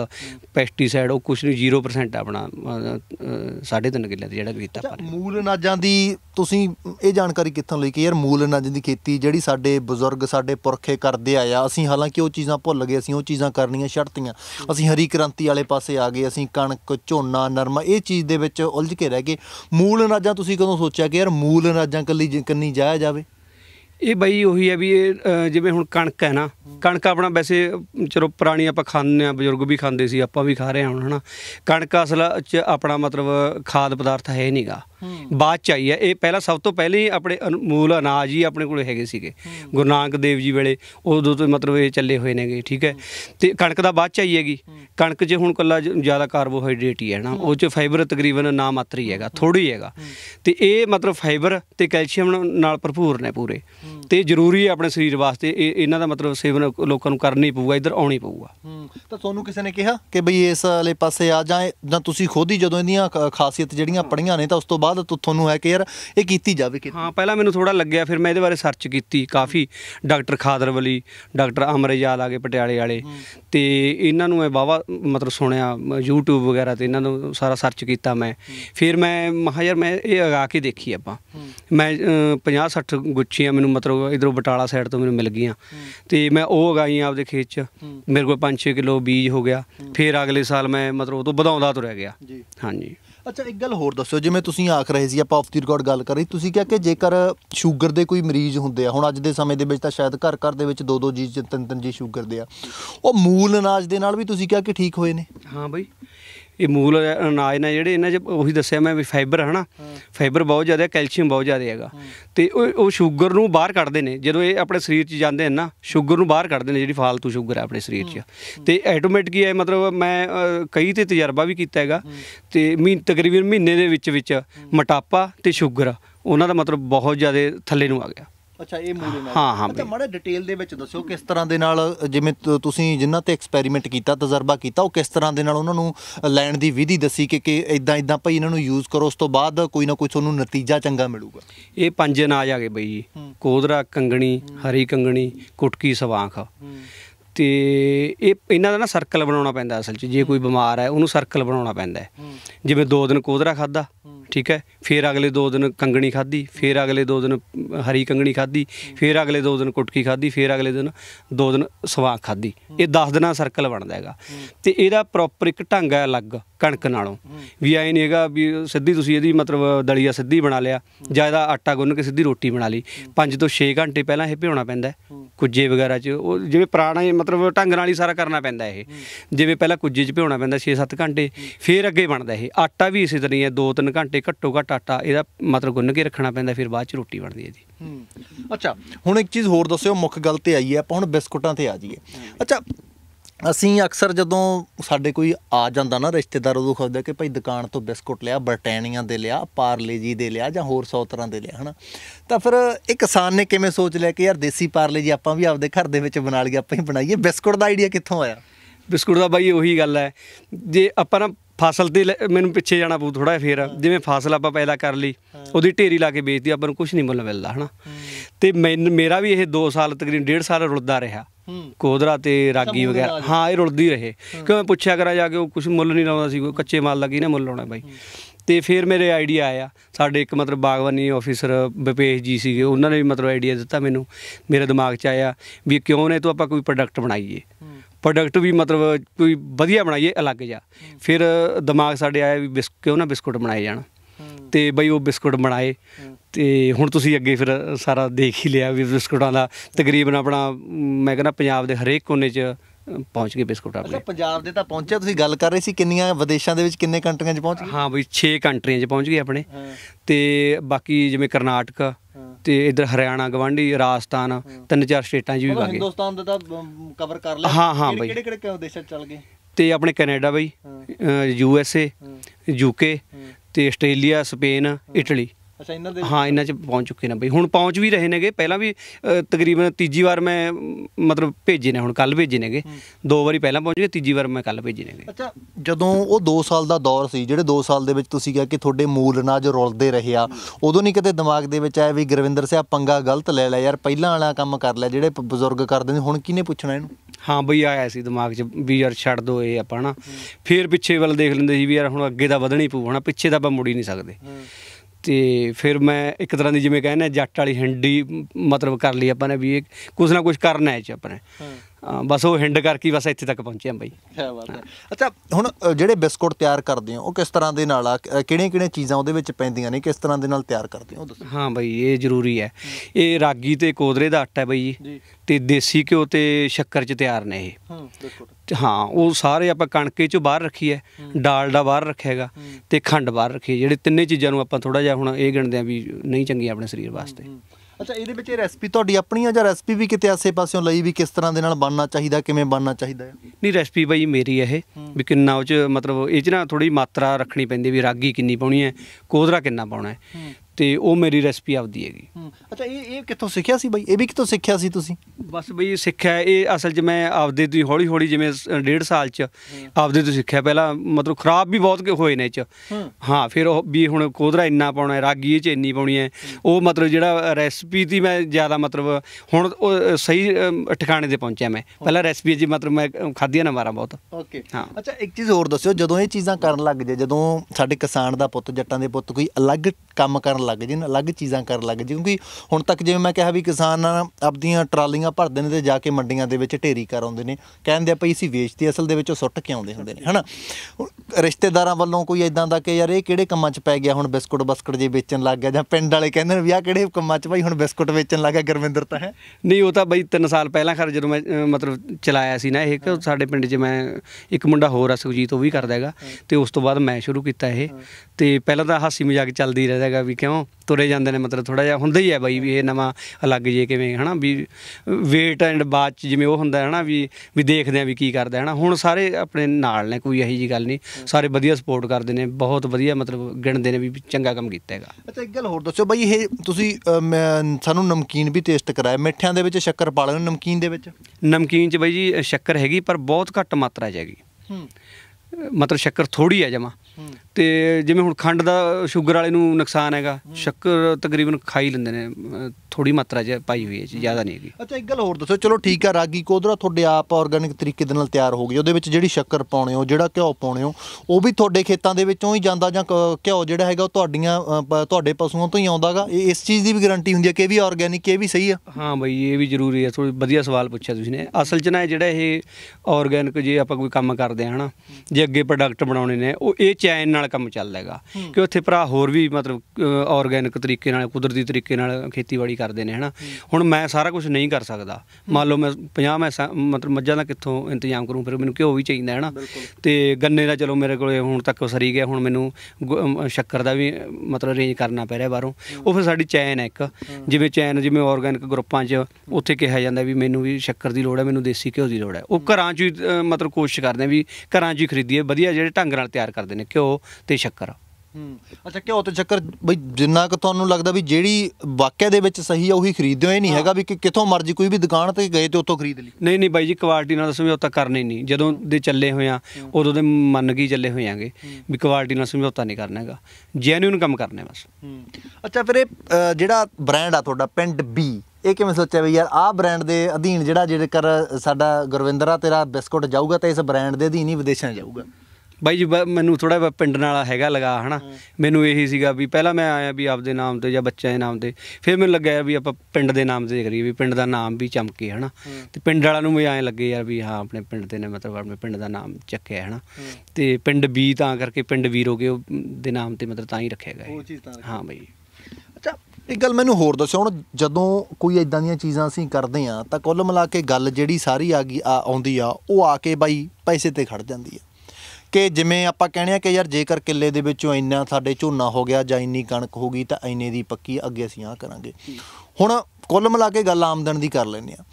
ਪੈਸਟੀਸਾਈਡ ਉਹ ਕੁਝ ਨਹੀਂ 0% ਆਪਣਾ 3.5 ਕਿੱਲੇ ਤੇ ਜਿਹੜਾ ਕੀਤਾ ਪਰ ਮੂਲ ਅਨਾਜਾਂ ਦੀ ਤੁਸੀਂ ਇਹ ਜਾਣਕਾਰੀ ਕਿੱਥੋਂ ਲਈ ਕਿ ਯਾਰ ਮੂਲ ਅਨਾਜਾਂ ਦੀ ਖੇਤੀ ਜਿਹੜੀ ਸਾਡੇ ਬਜ਼ੁਰਗ ਸਾਡੇ ਪੁਰਖੇ ਕਰਦੇ ਆਇਆ ਅਸੀਂ ਹਾਲਾਂਕਿ ਉਹ ਚੀਜ਼ਾਂ ਭੁੱਲ ਗਏ ਅਸੀਂ ਉਹ ਚੀਜ਼ਾਂ ਕਰਨੀਆਂ ਛੱਡਤੀਆਂ ਅਸੀਂ ਹਰੀ ਕ੍ਰਾਂਤੀ ਵਾਲੇ ਪਾਸੇ ਆ ਗਏ ਅਸੀਂ ਕਣਕ ਝੋਨਾ ਨਰਮਾ ਇਹ ਚੀਜ਼ ਦੇ ਵਿੱਚ ਉਲਝ ਕੇ ਰਹਿ ਗਏ ਮੂਲ ਅਨਾਜਾਂ ਤੁਸੀਂ ਕਦੋਂ ਸੋਚਿਆ ਕਿ ਯਾਰ ਮੂਲ ਅਨਾਜਾਂ ਕੱਲੀ ਕੰਨੀ ਜਾਇਆ ਜਾਵੇ ਇਹ ਬਈ ਉਹੀ ਹੈ ਵੀ ਇਹ ਜਿਵੇਂ ਹੁਣ ਕਣਕ ਹੈ ਨਾ ਕਣਕ ਆਪਣਾ ਵੈਸੇ ਚਲੋ ਪੁਰਾਣੀ ਆਪਾਂ ਖਾਂਦੇ ਆ ਬਜ਼ੁਰਗ ਵੀ ਖਾਂਦੇ ਸੀ ਆਪਾਂ ਵੀ ਖਾ ਰਹੇ ਹਾਂ ਹੁਣ ਹਨਾ ਕਣਕ ਅਸਲ ਚ ਆਪਣਾ ਮਤਲਬ ਖਾਦ ਪਦਾਰਥ ਹੈ ਨਹੀਂਗਾ ਬਾਅਦ ਚ ਆਈ ਹੈ ਇਹ ਪਹਿਲਾਂ ਸਭ ਤੋਂ ਪਹਿਲੇ ਆਪਣੇ ਮੂਲ ਅਨਾਜ ਹੀ ਆਪਣੇ ਕੋਲ ਹੈਗੇ ਸੀਗੇ ਗੁਰੂ ਨਾਨਕ ਦੇਵ ਜੀ ਵੇਲੇ ਉਦੋਂ ਤੋਂ ਮਤਲਬ ਇਹ ਚੱਲੇ ਹੋਏ ਨੇਗੇ ਠੀਕ ਹੈ ਤੇ ਕਣਕ ਦਾ ਬਾਅਦ ਚ ਆਈ ਹੈਗੀ ਕਣਕ 'ਚ ਹੁਣ ਕੱਲਾ ਜ਼ਿਆਦਾ ਕਾਰਬੋਹਾਈਡਰੇਟ ਹੀ ਹੈ ਨਾ ਉਹ 'ਚ ਫਾਈਬਰ ਤਕਰੀਬਨ ਨਾ ਮਾਤਰ ਹੀ ਹੈਗਾ ਥੋੜੀ ਹੈਗਾ ਤੇ ਇਹ ਮਤਲਬ ਫਾਈਬਰ ਤੇ ਕੈਲਸ਼ੀਅਮ ਨਾਲ ਭਰਪੂਰ ਨੇ ਪੂਰੇ ਤੇ ਜ਼ਰੂਰੀ ਹੈ ਆਪਣੇ ਸਰੀਰ ਵਾਸਤੇ ਇਹ ਇਹਨਾਂ ਦਾ ਮਤਲਬ ਸੇਵਨ ਲੋਕਾਂ ਨੂੰ ਕਰਨੀ ਪਊਗਾ ਇੱਧਰ ਆਉਣੀ ਪਊਗਾ ਤਾਂ ਤੁਹਾਨੂੰ ਕਿਸੇ ਨੇ ਕਿਹਾ ਕਿ ਬਈ ਇਸ ਵਾਲੇ ਪਾਸੇ ਆ ਜਾਏ ਜਾਂ ਤੁਸੀਂ ਖੁਦ ਹੀ ਜਦੋਂ ਇਹਦੀਆਂ ਖਾਸੀਅਤ ਜਿਹੜੀਆਂ ਪੜੀਆਂ ਨੇ ਤਾਂ ਉਸ ਤੋਂ ਬਾਅਦ ਬਾਅਦ ਤੋਂ ਤੁਹਾਨੂੰ ਹੈ ਕਿ ਯਾਰ ਇਹ ਕੀਤੀ ਜਾਵੇ ਕਿ ਹਾਂ ਪਹਿਲਾਂ ਮੈਨੂੰ ਥੋੜਾ ਲੱਗਿਆ ਫਿਰ ਮੈਂ ਇਹਦੇ ਬਾਰੇ ਸਰਚ ਕੀਤੀ ਕਾਫੀ ਡਾਕਟਰ ਖਾਦਰਵਲੀ ਡਾਕਟਰ ਅਮਰਜਾਲ ਆਗੇ ਪਟਿਆਲੇ ਵਾਲੇ ਤੇ ਇਹਨਾਂ ਨੂੰ ਮੈਂ ਬਾਵਾ ਮਤਲਬ ਸੁਣਿਆ YouTube ਵਗੈਰਾ ਤੇ ਇਹਨਾਂ ਨੂੰ ਸਾਰਾ ਸਰਚ ਕੀਤਾ ਮੈਂ ਫਿਰ ਮੈਂ ਮਹਾ ਯਾਰ ਮੈਂ ਇਹ ਅਗਾ ਕੇ ਦੇਖੀ ਆਪਾਂ ਮੈਂ 50 60 ਗੁੱਛੀਆਂ ਮੈਨੂੰ ਮਤਲਬ ਇਧਰੋਂ ਬਟਾਲਾ ਸਾਈਡ ਤੋਂ ਮੈਨੂੰ ਮਿਲ ਗਈਆਂ ਤੇ ਮੈਂ ਉਹ ਉਗਾਈਆਂ ਆਪਦੇ ਖੇਤ 'ਚ ਮੇਰੇ ਕੋਲ 5-6 ਕਿਲੋ ਬੀਜ ਹੋ ਗਿਆ ਫਿਰ ਅਗਲੇ ਸਾਲ ਮੈਂ ਮਤਲਬ ਉਹ ਤੋਂ ਵਧਾਉਂਦਾ ਤੁਰਿਆ ਗਿਆ ਜੀ ਹਾਂਜੀ ਅੱਛਾ ਇੱਕ ਗੱਲ ਹੋਰ ਦੱਸੋ ਜਿਵੇਂ ਤੁਸੀਂ ਆਖ ਰਹੇ ਸੀ ਆਪਾਂ ਆਫ ਦੀ ਰਿਕਾਰਡ ਗੱਲ ਕਰ ਰਹੀ ਤੁਸੀਂ ਕਿਹਾ ਕਿ ਜੇਕਰ ਸ਼ੂਗਰ ਦੇ ਕੋਈ ਮਰੀਜ਼ ਹੁੰਦੇ ਆ ਹੁਣ ਅੱਜ ਦੇ ਸਮੇਂ ਦੇ ਵਿੱਚ ਤਾਂ ਸ਼ਾਇਦ ਘਰ ਘਰ ਦੇ ਵਿੱਚ ਦੋ ਦੋ ਜੀ ਤਿੰਨ ਤਿੰਨ ਜੀ ਸ਼ੂਗਰ ਦੇ ਆ ਉਹ ਮੂਲ ਅਨਾਜ ਦੇ ਨਾਲ ਵੀ ਤੁਸੀਂ ਕਿਹਾ ਕਿ ਠੀਕ ਹੋਏ ਨੇ ਹਾਂ ਬਈ ਇਹ ਮੂਲ ਅਨਾਜ ਨਾਲ ਜਿਹੜੇ ਇਹਨਾਂ 'ਚ ਉਹੀ ਦੱਸਿਆ ਮੈਂ ਵੀ ਫਾਈਬਰ ਹਨਾ ਫਾਈਬਰ ਬਹੁਤ ਜ਼ਿਆਦਾ ਕੈਲਸ਼ੀਅਮ ਬਹੁਤ ਜ਼ਿਆਦਾ ਹੈਗਾ ਤੇ ਉਹ ਉਹ 슈ਗਰ ਨੂੰ ਬਾਹਰ ਕੱਢਦੇ ਨੇ ਜਦੋਂ ਇਹ ਆਪਣੇ ਸਰੀਰ 'ਚ ਜਾਂਦੇ ਹਨਾ ਨਾ ਨੂੰ ਬਾਹਰ ਕੱਢਦੇ ਨੇ ਜਿਹੜੀ ਫਾਲਤੂ 슈ਗਰ ਹੈ ਆਪਣੇ ਸਰੀਰ 'ਚ ਤੇ ਆਟੋਮੈਟਿਕ ਹੀ ਹੈ ਮਤਲਬ ਮੈਂ ਕਈ ਤੇ ਤਜਰਬਾ ਵੀ ਕੀਤਾ ਹੈਗਾ ਤੇ ਮਹੀਨ ਤਕਰੀਬਨ ਮਹੀਨੇ ਦੇ ਵਿੱਚ ਵਿੱਚ ਮਟਾਪਾ ਤੇ 슈ਗਰ ਉਹਨਾਂ ਦਾ ਮਤਲਬ ਬਹੁਤ ਜ਼ਿਆਦਾ ਥੱਲੇ ਨੂੰ ਆ ਗਿਆ ਅੱਛਾ ਇਹ ਮੂਲੇ ਨਾਲ ਹਾਂ ਹਾਂ ਅੱਛਾ ਮਾੜਾ ਡਿਟੇਲ ਦੇ ਵਿੱਚ ਦੱਸੋ ਕਿਸ ਤਰ੍ਹਾਂ ਦੇ ਨਾਲ ਜਿਵੇਂ ਤੁਸੀਂ ਜਿੰਨਾ ਤੇ ਐਕਸਪੈਰੀਮੈਂਟ ਕੀਤਾ ਤਜਰਬਾ ਕੀਤਾ ਉਹ ਕਿਸ ਤਰ੍ਹਾਂ ਦੇ ਨਾਲ ਉਹਨਾਂ ਨੂੰ ਲੈਣ ਦੀ ਵਿਧੀ ਦੱਸੀ ਕਿ ਕਿ ਇਦਾਂ ਇਦਾਂ ਭਾਈ ਇਹਨਾਂ ਨੂੰ ਯੂਜ਼ ਕਰੋ ਉਸ ਤੋਂ ਬਾਅਦ ਕੋਈ ਨਾ ਕੋਈ ਤੁਹਾਨੂੰ ਨਤੀਜਾ ਚੰਗਾ ਮਿਲੂਗਾ ਇਹ ਪੰਜ ਅਨਾਜ ਆ ਗਏ ਬਈ ਕੋਦਰਾ ਕੰਗਣੀ ਹਰੀ ਕੰਗਣੀ ਕੁਟਕੀ ਸਵਾਂਖ ਤੇ ਇਹ ਇਹਨਾਂ ਦਾ ਨਾ ਸਰਕਲ ਬਣਾਉਣਾ ਪੈਂਦਾ ਅਸਲ 'ਚ ਜੇ ਕੋਈ ਬਿਮਾਰ ਹੈ ਉਹਨੂੰ ਸਰਕਲ ਬਣਾਉਣਾ ਪੈਂਦਾ ਜਿਵੇਂ ਦੋ ਦਿਨ ਕੋਦਰਾ ਖਾਦਾ ਠੀਕ ਹੈ ਫਿਰ ਅਗਲੇ 2 ਦਿਨ ਕੰਗਣੀ ਖਾਧੀ ਫਿਰ ਅਗਲੇ 2 ਦਿਨ ਹਰੀ ਕੰਗਣੀ ਖਾਧੀ ਫਿਰ ਅਗਲੇ 2 ਦਿਨ ਕੁਟਕੀ ਖਾਧੀ ਫਿਰ ਅਗਲੇ ਦਿਨ 2 ਦਿਨ ਸਵਾ ਖਾਧੀ ਇਹ 10 ਦਿਨਾਂ ਸਰਕਲ ਬਣਦਾ ਹੈਗਾ ਤੇ ਇਹਦਾ ਪ੍ਰੋਪਰ ਇੱਕ ਢੰਗ ਹੈ ਅਲੱਗ ਕਣਕ ਨਾਲੋਂ ਵੀ ਆਏ ਨਹੀਂ ਹੈਗਾ ਵੀ ਸਿੱਧੀ ਤੁਸੀਂ ਇਹਦੀ ਮਤਲਬ ਦਲੀਆ ਸਿੱਧੀ ਬਣਾ ਲਿਆ ਜਾਂ ਇਹਦਾ ਆਟਾ ਗੁੰਨ ਕੇ ਸਿੱਧੀ ਰੋਟੀ ਬਣਾ ਲਈ 5 ਤੋਂ 6 ਘੰਟੇ ਪਹਿਲਾਂ ਇਹ ਭਿਉਣਾ ਪੈਂਦਾ ਕੁੱਜੇ ਵਗੈਰਾ 'ਚ ਉਹ ਜਿਵੇਂ ਪੁਰਾਣਾ ਮਤਲਬ ਢੰਗ ਨਾਲ ਹੀ ਸਾਰਾ ਕਰਨਾ ਪੈਂਦਾ ਇਹ ਜਿਵੇਂ ਪਹਿਲਾਂ ਕੁੱਜੇ 'ਚ ਭਿਉਣਾ ਪੈਂਦਾ 6-7 ਘੰਟੇ ਫਿਰ ਅੱਗੇ ਬਣਦਾ ਇਹ ਆਟਾ ਵੀ ਇਸੇ ਤਰ੍ਹਾਂ ਹੀ ਹੈ 2-3 ਘੰਟੇ ਤੇ ਘੱਟੋ ਘੱਟ ਆਟਾ ਇਹਦਾ ਮਤਲਬ ਗੁੰਨ ਕੇ ਰੱਖਣਾ ਪੈਂਦਾ ਫਿਰ ਬਾਅਦ ਚ ਰੋਟੀ ਬਣਦੀ ਹੈ ਜੀ ਅੱਛਾ ਹੁਣ ਇੱਕ ਚੀਜ਼ ਹੋਰ ਦੱਸਿਓ ਮੁੱਖ ਗੱਲ ਤੇ ਆਈ ਹੈ ਆਪਾਂ ਹੁਣ ਬਿਸਕੁਟਾਂ ਤੇ ਆ ਜਾਈਏ ਅੱਛਾ ਅਸੀਂ ਅਕਸਰ ਜਦੋਂ ਸਾਡੇ ਕੋਈ ਆ ਜਾਂਦਾ ਨਾ ਰਿਸ਼ਤੇਦਾਰ ਉਹ ਖੁੱਦਾ ਕਿ ਭਾਈ ਦੁਕਾਨ ਤੋਂ ਬਿਸਕੁਟ ਲਿਆ ਬਰਟੈਨੀਆਂ ਦੇ ਲਿਆ ਪਾਰਲੇ ਜੀ ਦੇ ਲਿਆ ਜਾਂ ਹੋਰ ਸੌ ਤਰ੍ਹਾਂ ਦੇ ਲਿਆ ਹਨਾ ਤਾਂ ਫਿਰ ਇੱਕ ਕਿਸਾਨ ਨੇ ਕਿਵੇਂ ਸੋਚ ਲਿਆ ਕਿ ਯਾਰ ਦੇਸੀ ਪਾਰਲੇ ਜੀ ਆਪਾਂ ਵੀ ਆਪਦੇ ਘਰ ਦੇ ਵਿੱਚ ਬਣਾ ਲਈਏ ਆਪਾਂ ਹੀ ਬਣਾਈਏ ਬਿਸਕੁਟ ਦਾ ਆਈਡੀਆ ਕਿੱਥੋਂ ਆਇਆ ਬਿਸਕੁਟ ਦਾ ਬਾਈ ਉਹੀ ਗੱਲ ਹੈ ਜੇ ਆਪਾਂ ਨਾ ਫਸਲ ਤੇ ਮੈਨੂੰ ਪਿੱਛੇ ਜਾਣਾ ਪਊ ਥੋੜਾ ਫੇਰ ਜਿਵੇਂ ਫਸਲ ਆਪਾਂ ਪੈਦਾ ਕਰ ਲਈ ਉਹਦੀ ਢੇਰੀ ਲਾ ਕੇ ਵੇਚਦੀ ਆਪਾਂ ਨੂੰ ਕੁਝ ਨਹੀਂ ਮੁੱਲ ਮਿਲਦਾ ਹਨਾ ਤੇ ਮੈਨ- ਮੇਰਾ ਵੀ ਇਹ 2 ਸਾਲ ਤਕਰੀਬਨ 1.5 ਸਾਲ ਰੁਲਦਾ ਰਿਹਾ ਕੋਦਰਾ ਤੇ ਰਾਗੀ ਵਗੈਰਾ ਹਾਂ ਇਹ ਰੁਲਦੀ ਰਹੇ ਕਿਉਂ ਮੈਂ ਪੁੱਛਿਆ ਕਰਾਂ ਜਾ ਕੇ ਉਹ ਕੁਝ ਮੁੱਲ ਨਹੀਂ ਲਾਉਂਦਾ ਸੀ ਕੋਈ ਕੱਚੇ ਮਾਲ ਲੱਗੀ ਨੇ ਮੁੱਲ ਲਾਉਣਾ ਬਾਈ ਤੇ ਫਿਰ ਮੇਰੇ ਆਈਡੀਆ ਆਇਆ ਸਾਡੇ ਇੱਕ ਮਤਲਬ ਬਾਗਵਾਨੀ ਆਫੀਸਰ ਵਿਪੇਸ਼ ਜੀ ਸੀਗੇ ਉਹਨਾਂ ਨੇ ਵੀ ਮਤਲਬ ਆਈਡੀਆ ਦਿੱਤਾ ਮੈਨੂੰ ਮੇਰੇ ਦਿਮਾਗ 'ਚ ਆਇਆ ਵੀ ਕਿਉਂ ਨੇ ਤੂੰ ਆਪਾਂ ਕੋਈ ਪ੍ਰੋਡਕਟ ਬਣਾਈਏ ਪ੍ਰੋਡਕਟ ਵੀ ਮਤਲਬ ਕੋਈ ਵਧੀਆ ਬਣਾਈਏ ਅਲੱਗ ਜਾ ਫਿਰ ਦਿਮਾਗ ਸਾਡੇ ਆਇਆ ਵੀ ਕਿਉਂ ਨਾ ਬਿਸਕੁਟ ਬਣਾਏ ਜਾਣ ਤੇ ਬਈ ਉਹ ਬਿਸਕੁਟ ਬਣਾਏ ਤੇ ਹੁਣ ਤੁਸੀਂ ਅੱਗੇ ਫਿਰ ਸਾਰਾ ਦੇਖ ਹੀ ਲਿਆ ਵੀ ਬਿਸਕੁਟਾਂ ਦਾ ਤਕਰੀਬਨ ਆਪਣਾ ਮੈਂ ਕਹਿੰਦਾ ਪੰਜਾਬ ਦੇ ਹਰੇਕ ਕੋਨੇ 'ਚ ਪਹੁੰਚ ਗਏ ਬਿਸਕੁਟ ਆਪਣੇ ਪੰਜਾਬ ਦੇ ਤਾਂ ਪਹੁੰਚਿਆ ਤੁਸੀਂ ਗੱਲ ਕਰ ਰਹੇ ਸੀ ਕਿੰਨੀਆਂ ਵਿਦੇਸ਼ਾਂ ਦੇ ਵਿੱਚ ਕਿੰਨੇ ਕੰਟਰੀਆਂ 'ਚ ਪਹੁੰਚ ਗਏ ਹਾਂ ਬਈ 6 ਕੰਟਰੀਆਂ 'ਚ ਪਹੁੰਚ ਗਏ ਆਪਣੇ ਤੇ ਬਾਕੀ ਜਿਵੇਂ ਕਰਨਾਟਕ ਤੇ ਇਧਰ ਹਰਿਆਣਾ ਗਵਾਂਢੀ ਰਾਜਸਥਾਨ ਤਿੰਨ ਚਾਰ ਸਟੇਟਾਂ 'ਚ ਵੀ ਵਗ ਗਏ ਹਿੰਦੁਸਤਾਨ ਦਾ ਤਾਂ ਕਵਰ ਕਰ ਲਿਆ ਹਾਂ ਹਾਂ ਬਈ ਕਿਹੜੇ ਕਿਹੜੇ ਦੇਸ਼ਾਂ 'ਚ ਚੱਲ ਗਏ ਤੇ ਆਪਣੇ ਕੈਨੇਡਾ ਬਈ U S A U K ਤੇ ਆਸਟ੍ਰੇਲੀਆ ਸਪੇਨ ਇਟਲੀ ਅੱਛਾ ਇਹਨਾਂ ਦੇ ਹਾਂ ਇਹਨਾਂ 'ਚ ਪਹੁੰਚ ਚੁੱਕੇ ਨੇ ਬਈ ਹੁਣ ਪਹੁੰਚ ਵੀ ਰਹੇ ਨੇਗੇ ਪਹਿਲਾਂ ਵੀ ਤਕਰੀਬਨ ਤੀਜੀ ਵਾਰ ਮੈਂ ਮਤਲਬ ਭੇਜੇ ਨੇ ਹੁਣ ਕੱਲ ਭੇਜੇ ਨੇਗੇ ਦੋ ਵਾਰੀ ਪਹਿਲਾਂ ਪਹੁੰਚ ਗਏ ਤੀਜੀ ਵਾਰ ਮੈਂ ਕੱਲ ਭੇਜੇ ਨੇਗੇ ਅੱਛਾ ਜਦੋਂ ਉਹ 2 ਸਾਲ ਦਾ ਦੌਰ ਸੀ ਜਿਹੜੇ 2 ਸਾਲ ਦੇ ਵਿੱਚ ਤੁਸੀਂ ਕਿਹਾ ਕਿ ਤੁਹਾਡੇ ਮੂਲ ਨਾਜ ਰੁਲਦੇ ਰਹੇ ਆ ਉਦੋਂ ਨਹੀਂ ਕਦੇ ਦਿਮਾਗ ਦੇ ਵਿੱਚ ਆਇਆ ਵੀ ਗੁਰਵਿੰਦਰ ਸਿਆ ਪੰਗਾ ਗਲਤ ਲੈ ਲਿਆ ਯਾਰ ਪਹਿਲਾਂ ਵਾਲਾ ਕੰਮ ਕਰ ਲਿਆ ਜਿਹੜੇ ਬਜ਼ੁਰਗ ਕਰਦੇ ਨੇ ਹੁਣ ਕਿਹਨੇ ਪੁੱਛਣਾ ਇਹਨੂੰ ਹਾਂ ਬਈ ਆਇਆ ਸੀ ਦਿਮਾਗ 'ਚ ਵੀ ਯਾਰ ਛੱਡ ਦੋ ਇਹ ਆਪਾਂ ਨਾ ਫੇਰ ਪਿੱਛੇ ਵੱਲ ਦੇਖ ਲੈਂਦੇ ਸੀ ਵੀ ਯਾਰ ਹੁਣ ਅੱਗੇ ਦਾ ਵਧਣੀ ਪਊ ਹਣਾ ਪਿੱਛੇ ਦਾ ਆਪਾਂ ਮੁੜੀ ਨਹੀਂ ਸਕਦੇ ਤੇ ਫਿਰ ਮੈਂ ਇੱਕ ਤਰ੍ਹਾਂ ਦੀ ਜਿਵੇਂ ਕਹਿੰਦੇ ਜੱਟ ਵਾਲੀ ਹੰਡੀ ਮਤਲਬ ਕਰ ਲਈ ਆਪਾਂ ਨੇ ਵੀ ਇਹ ਕੁਝ ਨਾ ਕੁਝ ਕਰਨਾ ਹੈ ਚ ਆਪਣੇ ਬਸ ਉਹ ਹਿੰਡ ਕਰਕੇ ਬਸ ਇੱਥੇ ਤੱਕ ਪਹੁੰਚੇ ਆਂ ਬਾਈ ਕੀ ਬਾਤ ਹੈ ਅੱਛਾ ਹੁਣ ਜਿਹੜੇ ਬਿਸਕੁਟ ਤਿਆਰ ਕਰਦੇ ਹੋ ਉਹ ਕਿਸ ਤਰ੍ਹਾਂ ਦੇ ਨਾਲ ਆ ਕਿਹੜੀਆਂ ਕਿਹੜੀਆਂ ਚੀਜ਼ਾਂ ਉਹਦੇ ਵਿੱਚ ਪੈਂਦੀਆਂ ਨੇ ਕਿਸ ਤਰ੍ਹਾਂ ਦੇ ਨਾਲ ਤਿਆਰ ਕਰਦੇ ਹੋ ਦੱਸੋ ਹਾਂ ਬਾਈ ਇਹ ਜ਼ਰੂਰੀ ਹੈ ਇਹ ਰਾਗੀ ਤੇ ਕੋਦਰੇ ਦਾ ਆਟਾ ਹੈ ਬਾਈ ਜੀ ਤੇ ਦੇਸੀ ਘਿਓ ਤੇ ਸ਼ੱਕਰ ਚ ਤਿਆਰ ਨੇ ਇਹ ਹਾਂ ਬਿਲਕੁਲ ਹਾਂ ਉਹ ਸਾਰੇ ਆਪਾਂ ਕਣਕੇ ਚੋਂ ਬਾਹਰ ਰੱਖੀ ਹੈ ਡਾਲਡਾ ਬਾਹਰ ਰੱਖੇਗਾ ਤੇ ਖੰਡ ਬਾਹਰ ਰੱਖੀ ਜਿਹੜੇ ਤਿੰਨੇ ਚੀਜ਼ਾਂ ਨੂੰ ਆਪਾਂ ਥੋੜਾ ਜਿਹਾ ਹੁਣ ਇਹ ਗਿਣਦੇ ਆ ਵੀ ਨਹੀਂ ਚੰਗੀ ਆਪਣੇ ਸਰੀਰ ਵਾਸਤੇ ਅੱਛਾ ਇਹਦੇ ਵਿੱਚ ਰੈਸਪੀ ਤੁਹਾਡੀ ਆਪਣੀ ਆ ਜਾਂ ਰੈਸਪੀ ਵੀ ਕਿਤੇ ਆਸੇ ਪਾਸਿਓਂ ਲਈ ਵੀ ਕਿਸ ਤਰ੍ਹਾਂ ਦੇ ਨਾਲ ਬਣਨਾ ਚਾਹੀਦਾ ਕਿਵੇਂ ਬਣਨਾ ਚਾਹੀਦਾ ਹੈ ਨਹੀਂ ਰੈਸਪੀ ਬਈ ਮੇਰੀ ਇਹ ਵੀ ਕਿੰਨਾ ਉਹ ਚ ਮਤਲਬ ਇਹ ਚ ਨਾ ਥੋੜੀ ਮਾਤਰਾ ਰੱਖਣੀ ਪੈਂਦੀ ਵੀ ਰਾਗੀ ਕਿੰਨੀ ਪਾਉਣੀ ਹੈ ਕੋਦਰਾ ਕਿੰਨਾ ਪਾਉਣਾ ਹੈ ਤੇ ਉਹ ਮੇਰੀ ਰੈਸਪੀ ਆਪਦੀ ਹੈਗੀ ਅੱਛਾ ਇਹ ਇਹ ਕਿੱਥੋਂ ਸਿੱਖਿਆ ਸੀ ਬਾਈ ਇਹ ਵੀ ਕਿੱਥੋਂ ਸਿੱਖਿਆ ਸੀ ਤੁਸੀਂ ਬਸ ਬਈ ਸਿੱਖਿਆ ਇਹ ਅਸਲ 'ਚ ਮੈਂ ਆਪਦੇ ਤੋਂ ਹੌਲੀ ਹੌਲੀ ਜਿਵੇਂ ਡੇਢ ਸਾਲ 'ਚ ਆਪਦੇ ਤੋਂ ਸਿੱਖਿਆ ਪਹਿਲਾਂ ਮਤਲਬ ਖਰਾਬ ਵੀ ਬਹੁਤ ਹੋਏ ਨੇ ਇਹ 'ਚ ਹਾਂ ਫਿਰ ਉਹ ਵੀ ਹੁਣ ਕੋਧਰਾ ਇੰਨਾ ਪਾਉਣਾ ਹੈ ਰਾਗੀ ਇਹ 'ਚ ਇੰਨੀ ਪਾਉਣੀ ਹੈ ਉਹ ਮਤਲਬ ਜਿਹੜਾ ਰੈਸਪੀ ਦੀ ਮੈਂ ਜ਼ਿਆਦਾ ਮਤਲਬ ਹੁਣ ਉਹ ਸਹੀ ਠਿਕਾਣੇ ਤੇ ਪਹੁੰਚਿਆ ਮੈਂ ਪਹਿਲਾਂ ਰੈਸਪੀ ਜੀ ਮਤਲਬ ਮੈਂ ਖਾਧੀਆਂ ਨਾ ਮਾਰਾ ਬਹੁਤ ਓਕੇ ਹਾਂ ਅੱਛਾ ਇੱਕ ਚੀਜ਼ ਹੋਰ ਦੱਸਿਓ ਜਦੋਂ ਇਹ ਚੀਜ਼ਾਂ ਕਰਨ ਲੱਗ ਜੇ ਜਦੋਂ ਸਾਡੇ ਕਿਸਾਨ ਦਾ ਪੁੱਤ ਜੱਟਾਂ ਦੇ ਪੁੱਤ ਕੋਈ ਅਲੱਗ ਕੰਮ ਕਰਨ ਲੱਗ ਜਾਣ ਅਲੱਗ ਚੀਜ਼ਾਂ ਕਰਨ ਲੱਗ ਜੇ ਕਿਉਂਕਿ ਹੁਣ ਤੱਕ ਜਿਵੇਂ ਮੈਂ ਕਿਹਾ ਵੀ ਕਿਸਾਨ ਆਪਦੀਆਂ ਟਰਾਲੀਆਂ ਭਰਦੇ ਨੇ ਤੇ ਜਾ ਕੇ ਮੰਡੀਆਂ ਦੇ ਵਿੱਚ ਢੇਰੀ ਕਰ ਆਉਂਦੇ ਨੇ ਕਹਿੰਦੇ ਆ ਭਈ ਅਸੀਂ ਵੇਚਦੇ ਅਸਲ ਦੇ ਵਿੱਚ ਉਹ ਸੁੱਟ ਕੇ ਆਉਂਦੇ ਹੁੰਦੇ ਨੇ ਹਨਾ ਰਿਸ਼ਤੇਦਾਰਾਂ ਵੱਲੋਂ ਕੋਈ ਇਦਾਂ ਦਾ ਕਿ ਯਾਰ ਇਹ ਕਿਹੜੇ ਕੰਮਾਂ 'ਚ ਪੈ ਗਿਆ ਹੁਣ ਬਿਸਕੁਟ ਬਸਕਟ ਜੇ ਵੇਚਣ ਲੱਗ ਗਿਆ ਜਾਂ ਪਿੰਡ ਵਾਲੇ ਕਹਿੰਦੇ ਨੇ ਵੀ ਆ ਕਿਹੜੇ ਕੰਮਾਂ 'ਚ ਭਾਈ ਹੁਣ ਬਿਸਕੁਟ ਵੇਚਣ ਲੱਗ ਗਿਆ ਗੁਰਵਿੰਦਰ ਤਾਂ ਹੈ ਨਹੀਂ ਉਹ ਤਾਂ ਬਈ 3 ਸਾਲ ਪਹਿਲਾਂ ਖਰ ਜਦੋਂ ਮੈਂ ਮਤਲਬ ਚਲਾਇਆ ਸੀ ਨਾ ਇਹ ਕਿ ਸਾਡੇ ਪਿੰਡ 'ਚ ਮੈਂ ਇੱਕ ਮੁੰਡਾ ਹੋਰ ਆ ਸੁਜੀਤ ਉਹ ਵੀ ਕਰਦਾ ਹੈਗਾ ਤੇ ਉਸ ਤੋਂ ਬਾਅਦ ਮੈਂ ਸ਼ੁਰੂ ਕੀਤਾ ਇਹ ਤੇ ਪਹਿਲਾਂ ਤਾਂ ਹਾਸੀ ਮਜ਼ਾਕ ਚੱਲਦੀ ਹੈਗਾ ਵੀ ਕਿ ਕਿਉਂ ਤੁਰੇ ਜਾਂਦੇ ਨੇ ਮਤਲਬ ਥੋੜਾ ਜਿਹਾ ਹੁੰਦਾ ਹੀ ਹੈ ਬਾਈ ਵੀ ਇਹ ਨਵਾਂ ਅਲੱਗ ਜੇ ਕਿਵੇਂ ਹਨਾ ਵੀ ਵੇਟ ਐਂਡ ਬਾਅਦ ਚ ਜਿਵੇਂ ਉਹ ਹੁੰਦਾ ਹਨਾ ਵੀ ਵੀ ਦੇਖਦੇ ਆ ਵੀ ਕੀ ਕਰਦਾ ਹਨਾ ਹੁਣ ਸਾਰੇ ਆਪਣੇ ਨਾਲ ਨੇ ਕੋਈ ਇਹੀ ਜੀ ਗੱਲ ਨਹੀਂ ਸਾਰੇ ਵਧੀਆ ਸਪੋਰਟ ਕਰਦੇ ਨੇ ਬਹੁਤ ਵਧੀਆ ਮਤਲਬ ਗਿਣਦੇ ਨੇ ਵੀ ਚੰਗਾ ਕੰਮ ਕੀਤਾ ਹੈਗਾ ਅੱਛਾ ਇੱਕ ਗੱਲ ਹੋਰ ਦੱਸੋ ਬਾਈ ਇਹ ਤੁਸੀਂ ਸਾਨੂੰ ਨਮਕੀਨ ਵੀ ਟੇਸਟ ਕਰਾਇਆ ਮਿੱਠਿਆਂ ਦੇ ਵਿੱਚ ਸ਼ੱਕਰ ਪਾ ਲੈਣ ਨਮਕੀਨ ਦੇ ਵਿੱਚ ਨਮਕੀਨ ਚ ਬਾਈ ਜੀ ਸ਼ੱਕਰ ਹੈਗੀ ਪਰ ਬਹੁਤ ਘੱਟ ਮਾਤਰਾ ਚ ਹੈਗੀ ਹੂੰ ਮਤਲਬ ਸ਼ੱਕਰ ਥੋੜੀ ਹੈ ਜਮਾ ਤੇ ਜਿਵੇਂ ਹੁਣ ਖੰਡ ਦਾ ਸ਼ੂਗਰ ਵਾਲੇ ਨੂੰ ਨੁਕਸਾਨ ਹੈਗਾ ਸ਼ੱਕਰ ਤਕਰੀਬਨ ਖਾਈ ਲੈਂਦੇ ਨੇ ਥੋੜੀ ਮਾਤਰਾ ਚ ਪਾਈ ਹੋਈ ਹੈ ਜਿਆਦਾ ਨਹੀਂ ਹੈਗੀ ਅੱਛਾ ਇੱਕ ਗੱਲ ਹੋਰ ਦੱਸੋ ਚਲੋ ਠੀਕ ਆ ਰਾਗੀ ਕੋਧਰਾ ਤੁਹਾਡੇ ਆਪ ਆਰਗੈਨਿਕ ਤਰੀਕੇ ਦੇ ਨਾਲ ਤਿਆਰ ਹੋ ਗਈ ਉਹਦੇ ਵਿੱਚ ਜਿਹੜੀ ਸ਼ੱਕਰ ਪਾਉਣੇ ਹੋ ਜਿਹੜਾ ਘਿਓ ਪਾਉਣੇ ਹੋ ਉਹ ਵੀ ਤੁਹਾਡੇ ਖੇਤਾਂ ਦੇ ਵਿੱਚੋਂ ਹੀ ਜਾਂਦਾ ਜਾਂ ਘਿਓ ਜਿਹੜਾ ਹੈਗਾ ਉਹ ਤੁਹਾਡੀਆਂ ਤੁਹਾਡੇ ਪਸ਼ੂਆਂ ਤੋਂ ਹੀ ਆਉਂਦਾਗਾ ਇਸ ਚੀਜ਼ ਦੀ ਵੀ ਗਾਰੰਟੀ ਹੁੰਦੀ ਹੈ ਕਿ ਇਹ ਵੀ ਆਰਗੈਨਿਕ ਇਹ ਵੀ ਸਹੀ ਆ ਹਾਂ ਬਈ ਇਹ ਵੀ ਜ਼ਰੂਰੀ ਹੈ ਥੋੜੀ ਵਧੀਆ ਸਵਾਲ ਪੁੱਛਿਆ ਤੁਸੀਂ ਨੇ ਅਸਲ 'ਚ ਨਾ ਜਿਹੜਾ ਇਹ ਆਰਗੈਨਿਕ ਜੇ ਆਪਾਂ ਕੋਈ ਕੰਮ ਕਰਦੇ ਆ ਹਨਾ ਜੇ ਅੱਗੇ ਪ੍ਰੋਡਕਟ ਬਣਾਉਣੇ ਨੇ ਉਹ ਇਹ ਚੈਨ ਨਾਲ ਕੰਮ ਚੱਲਦਾ ਹੈਗਾ ਕਿ ਉੱਥੇ ਭਰਾ ਹੋਰ ਵੀ ਮਤਲਬ ਆਰਗੈਨਿਕ ਤਰੀਕੇ ਨਾਲ ਕੁਦਰਤੀ ਤਰੀਕੇ ਨਾਲ ਖੇਤੀਬਾੜੀ ਕਰਦੇ ਨੇ ਹਨਾ ਹੁਣ ਮੈਂ ਸਾਰਾ ਕੁਝ ਨਹੀਂ ਕਰ ਸਕਦਾ ਮੰਨ ਲਓ ਮੈਂ 50 ਮੈਂ ਮਤਲਬ ਮੱਝਾਂ ਦਾ ਕਿੱਥੋਂ ਇੰਤਜ਼ਾਮ ਕਰੂੰ ਫਿਰ ਮੈਨੂੰ ਘਿਓ ਵੀ ਚਾਹੀਦਾ ਹਨਾ ਤੇ ਗੰਨੇ ਦਾ ਚਲੋ ਮੇਰੇ ਕੋਲੇ ਹੁਣ ਤੱਕ ਸਰੀ ਗਿਆ ਹੁਣ ਮੈਨੂੰ ਸ਼ੱਕਰ ਦਾ ਵੀ ਮਤਲਬ ਅਰੇਂਜ ਕਰਨਾ ਪੈ ਰਿਹਾ ਬਾਹਰੋਂ ਉਹ ਫਿਰ ਸਾਡੀ ਚੈਨ ਹੈ ਇੱਕ ਜਿਵੇਂ ਚੈਨ ਜਿਵੇਂ ਆਰਗੈਨਿਕ ਗਰੁੱਪਾਂ 'ਚ ਉੱਥੇ ਕਿਹਾ ਜਾਂਦਾ ਵੀ ਮੈਨੂੰ ਵੀ ਸ਼ੱਕਰ ਦੀ ਲੋੜ ਹੈ ਮੈਨੂੰ ਦੇਸੀ ਘਿਓ ਦੀ ਲੋੜ ਹੈ ਉਹ ਘਰਾਂ 'ਚ ਮਤਲਬ ਕੋਸ਼ਿਸ਼ ਕਰਦੇ ਆ ਵੀ ਘਰਾਂ 'ਚ ਹੀ ਖਰੀਦੀਏ ਵਧੀਆ ਜਿਹੜੇ ਢੰਗ ਨਾਲ ਤਿਆਰ ਕਰਦੇ ਨੇ ਘਿਓ ਤੇ ਸ਼ੱਕਰ ਹੂੰ ਅੱਛਾ ਘਿਓ ਤੇ ਸ਼ੱਕਰ ਬਈ ਜਿੰਨਾ ਕਿ ਤੁਹਾਨੂੰ ਲੱਗਦਾ ਵੀ ਜਿਹੜੀ ਵਾਕਿਆ ਦੇ ਵਿੱਚ ਸਹੀ ਆ ਉਹੀ ਖਰੀਦਦੇ ਹੋ ਇਹ ਨਹੀਂ ਹੈਗਾ ਵੀ ਕਿ ਕਿੱਥੋਂ ਮਰਜ਼ੀ ਕੋਈ ਵੀ ਦੁਕਾਨ ਤੇ ਗਏ ਤੇ ਉੱਥੋਂ ਖਰੀਦ ਲਈ ਨਹੀਂ ਨਹੀਂ ਬਾਈ ਜੀ ਕੁਆਲਿਟੀ ਨਾਲ ਸਮਝੌਤਾ ਕਰਨਾ ਹੀ ਨਹੀਂ ਜਦੋਂ ਦੇ ਚੱਲੇ ਹੋਏ ਆ ਉਦੋਂ ਦੇ ਮੰਨ ਕੇ ਚੱਲੇ ਹੋਇਆਗੇ ਵੀ ਕੁਆਲਿਟੀ ਨਾਲ ਸਮਝੌਤਾ ਨਹੀਂ ਕਰਨਾ ਹੈਗਾ ਜੈਨੂਇਨ ਕੰਮ ਕਰਨਾ ਬਸ ਹੂੰ ਅੱਛਾ ਫਿਰ ਇਹ ਜਿਹੜਾ ਬ੍ਰਾਂਡ ਆ ਤੁਹਾਡਾ ਪਿੰਡ ਬੀ ਇਹ ਕਿਵੇਂ ਸੋਚਿਆ ਵੀ ਯਾਰ ਆਹ ਬ੍ਰਾਂਡ ਦੇ ਅਧੀਨ ਜਿਹੜਾ ਜਿਹੜਾ ਸਾਡਾ ਗੁਰਵਿੰਦਰਾ ਤੇਰਾ ਬਿਸਕੁਟ ਜਾਊਗਾ ਤਾਂ ਇਸ ਬ੍ਰਾਂਡ ਦੇ ਅਧੀਨ ਹੀ ਵਿਦੇਸ਼ਾਂ ਜਾਊਗਾ ਬਾਈ ਜੀ ਮੈਨੂੰ ਥੋੜਾ ਪਿੰਡ ਨਾਲ ਹੈਗਾ ਲਗਾ ਹਨਾ ਮੈਨੂੰ ਇਹੀ ਸੀਗਾ ਵੀ ਪਹਿਲਾਂ ਮੈਂ ਆਇਆ ਵੀ ਆਪਦੇ ਨਾਮ ਤੇ ਜਾਂ ਬੱਚਿਆਂ ਦੇ ਨਾਮ ਤੇ ਫਿਰ ਮੈਨੂੰ ਲੱਗਿਆ ਵੀ ਆਪਾਂ ਪਿੰਡ ਦੇ ਨਾਮ ਤੇ ਕਰੀਏ ਵੀ ਪਿੰਡ ਦਾ ਨਾਮ ਵੀ ਚਮਕੇ ਹਨਾ ਤੇ ਪਿੰਡ ਵਾਲਿਆਂ ਨੂੰ ਵੀ ਐਂ ਲੱਗੇ ਯਾਰ ਵੀ ਹਾਂ ਆਪਣੇ ਪਿੰਡ ਦੇ ਨੇ ਮਤਲਬ ਆਪਣੇ ਪਿੰਡ ਦਾ ਨਾਮ ਚੱਕਿਆ ਹਨਾ ਤੇ ਪਿੰਡ ਵੀ ਤਾਂ ਕਰਕੇ ਪਿੰਡ ਵੀਰ ਹੋ ਉਹ ਦੇ ਨਾਮ ਤੇ ਮਤਲਬ ਤਾਂ ਹੀ ਰੱਖਿਆ ਗਿਆ ਹਾਂ ਬਈ ਅੱਛਾ ਇੱਕ ਗੱਲ ਮੈਨੂੰ ਹੋਰ ਦੱਸੋ ਹੁਣ ਜਦੋਂ ਕੋਈ ਇਦਾਂ ਦੀਆਂ ਚੀਜ਼ਾਂ ਅਸੀਂ ਕਰਦੇ ਆ ਤਾਂ ਕੁੱਲ ਮਿਲਾ ਕੇ ਗੱਲ ਜਿਹੜੀ ਸਾਰੀ ਆ ਗਈ ਆਉਂਦੀ ਆ ਉਹ ਆ ਕੇ ਬਾਈ ਪੈਸੇ ਤੇ ਖੜ ਜਾਂਦੀ ਆ ਕਿ ਜਿਵੇਂ ਆਪਾਂ ਕਹਿੰਦੇ ਆ ਕਿ ਯਾਰ ਜੇਕਰ ਕਿੱਲੇ ਦੇ ਵਿੱਚੋਂ ਇੰਨਾ ਸਾਡੇ ਝੋਨਾ ਹੋ ਗਿਆ ਜਾਂ ਇੰਨੀ ਕਣਕ ਹੋ ਗਈ ਤਾਂ ਇੰਨੇ ਦੀ ਪੱਕੀ ਅੱਗੇ ਅਸੀਂ ਆ ਕਰਾਂਗੇ ਹੁਣ ਕੁੱਲ ਮਿਲਾ ਕੇ ਗੱਲ ਆਮਦਨ ਦੀ ਕਰ ਲੈਣੇ ਆ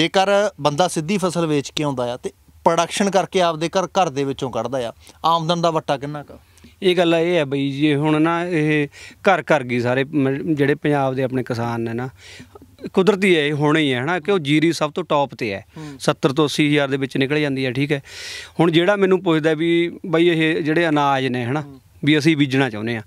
ਜੇਕਰ ਬੰਦਾ ਸਿੱਧੀ ਫਸਲ ਵੇਚ ਕੇ ਆਉਂਦਾ ਆ ਤੇ ਪ੍ਰੋਡਕਸ਼ਨ ਕਰਕੇ ਆਪਦੇ ਘਰ ਘਰ ਦੇ ਵਿੱਚੋਂ ਕੱਢਦਾ ਆ ਆਮਦਨ ਦਾ ਵੱਟਾ ਕਿੰਨਾ ਕਾ ਇਹ ਗੱਲ ਇਹ ਹੈ ਬਈ ਜੇ ਹੁਣ ਨਾ ਇਹ ਘਰ ਘਰ ਗਈ ਸਾਰੇ ਜਿਹੜੇ ਪੰਜਾਬ ਦੇ ਆਪਣੇ ਕਿਸਾਨ ਨੇ ਨਾ ਕੁਦਰਤੀ ਹੈ ਇਹ ਹੋਣਾ ਹੀ ਹੈ ਹਨਾ ਕਿ ਉਹ ਜੀਰੀ ਸਭ ਤੋਂ ਟੌਪ ਤੇ ਹੈ 70 ਤੋਂ 80000 ਦੇ ਵਿੱਚ ਨਿਕਲ ਜਾਂਦੀ ਹੈ ਠੀਕ ਹੈ ਹੁਣ ਜਿਹੜਾ ਮੈਨੂੰ ਪੁੱਛਦਾ ਵੀ ਬਈ ਇਹ ਜਿਹੜੇ ਅਨਾਜ ਨੇ ਹਨਾ ਵੀ ਅਸੀਂ ਬੀਜਣਾ ਚਾਹੁੰਦੇ ਆ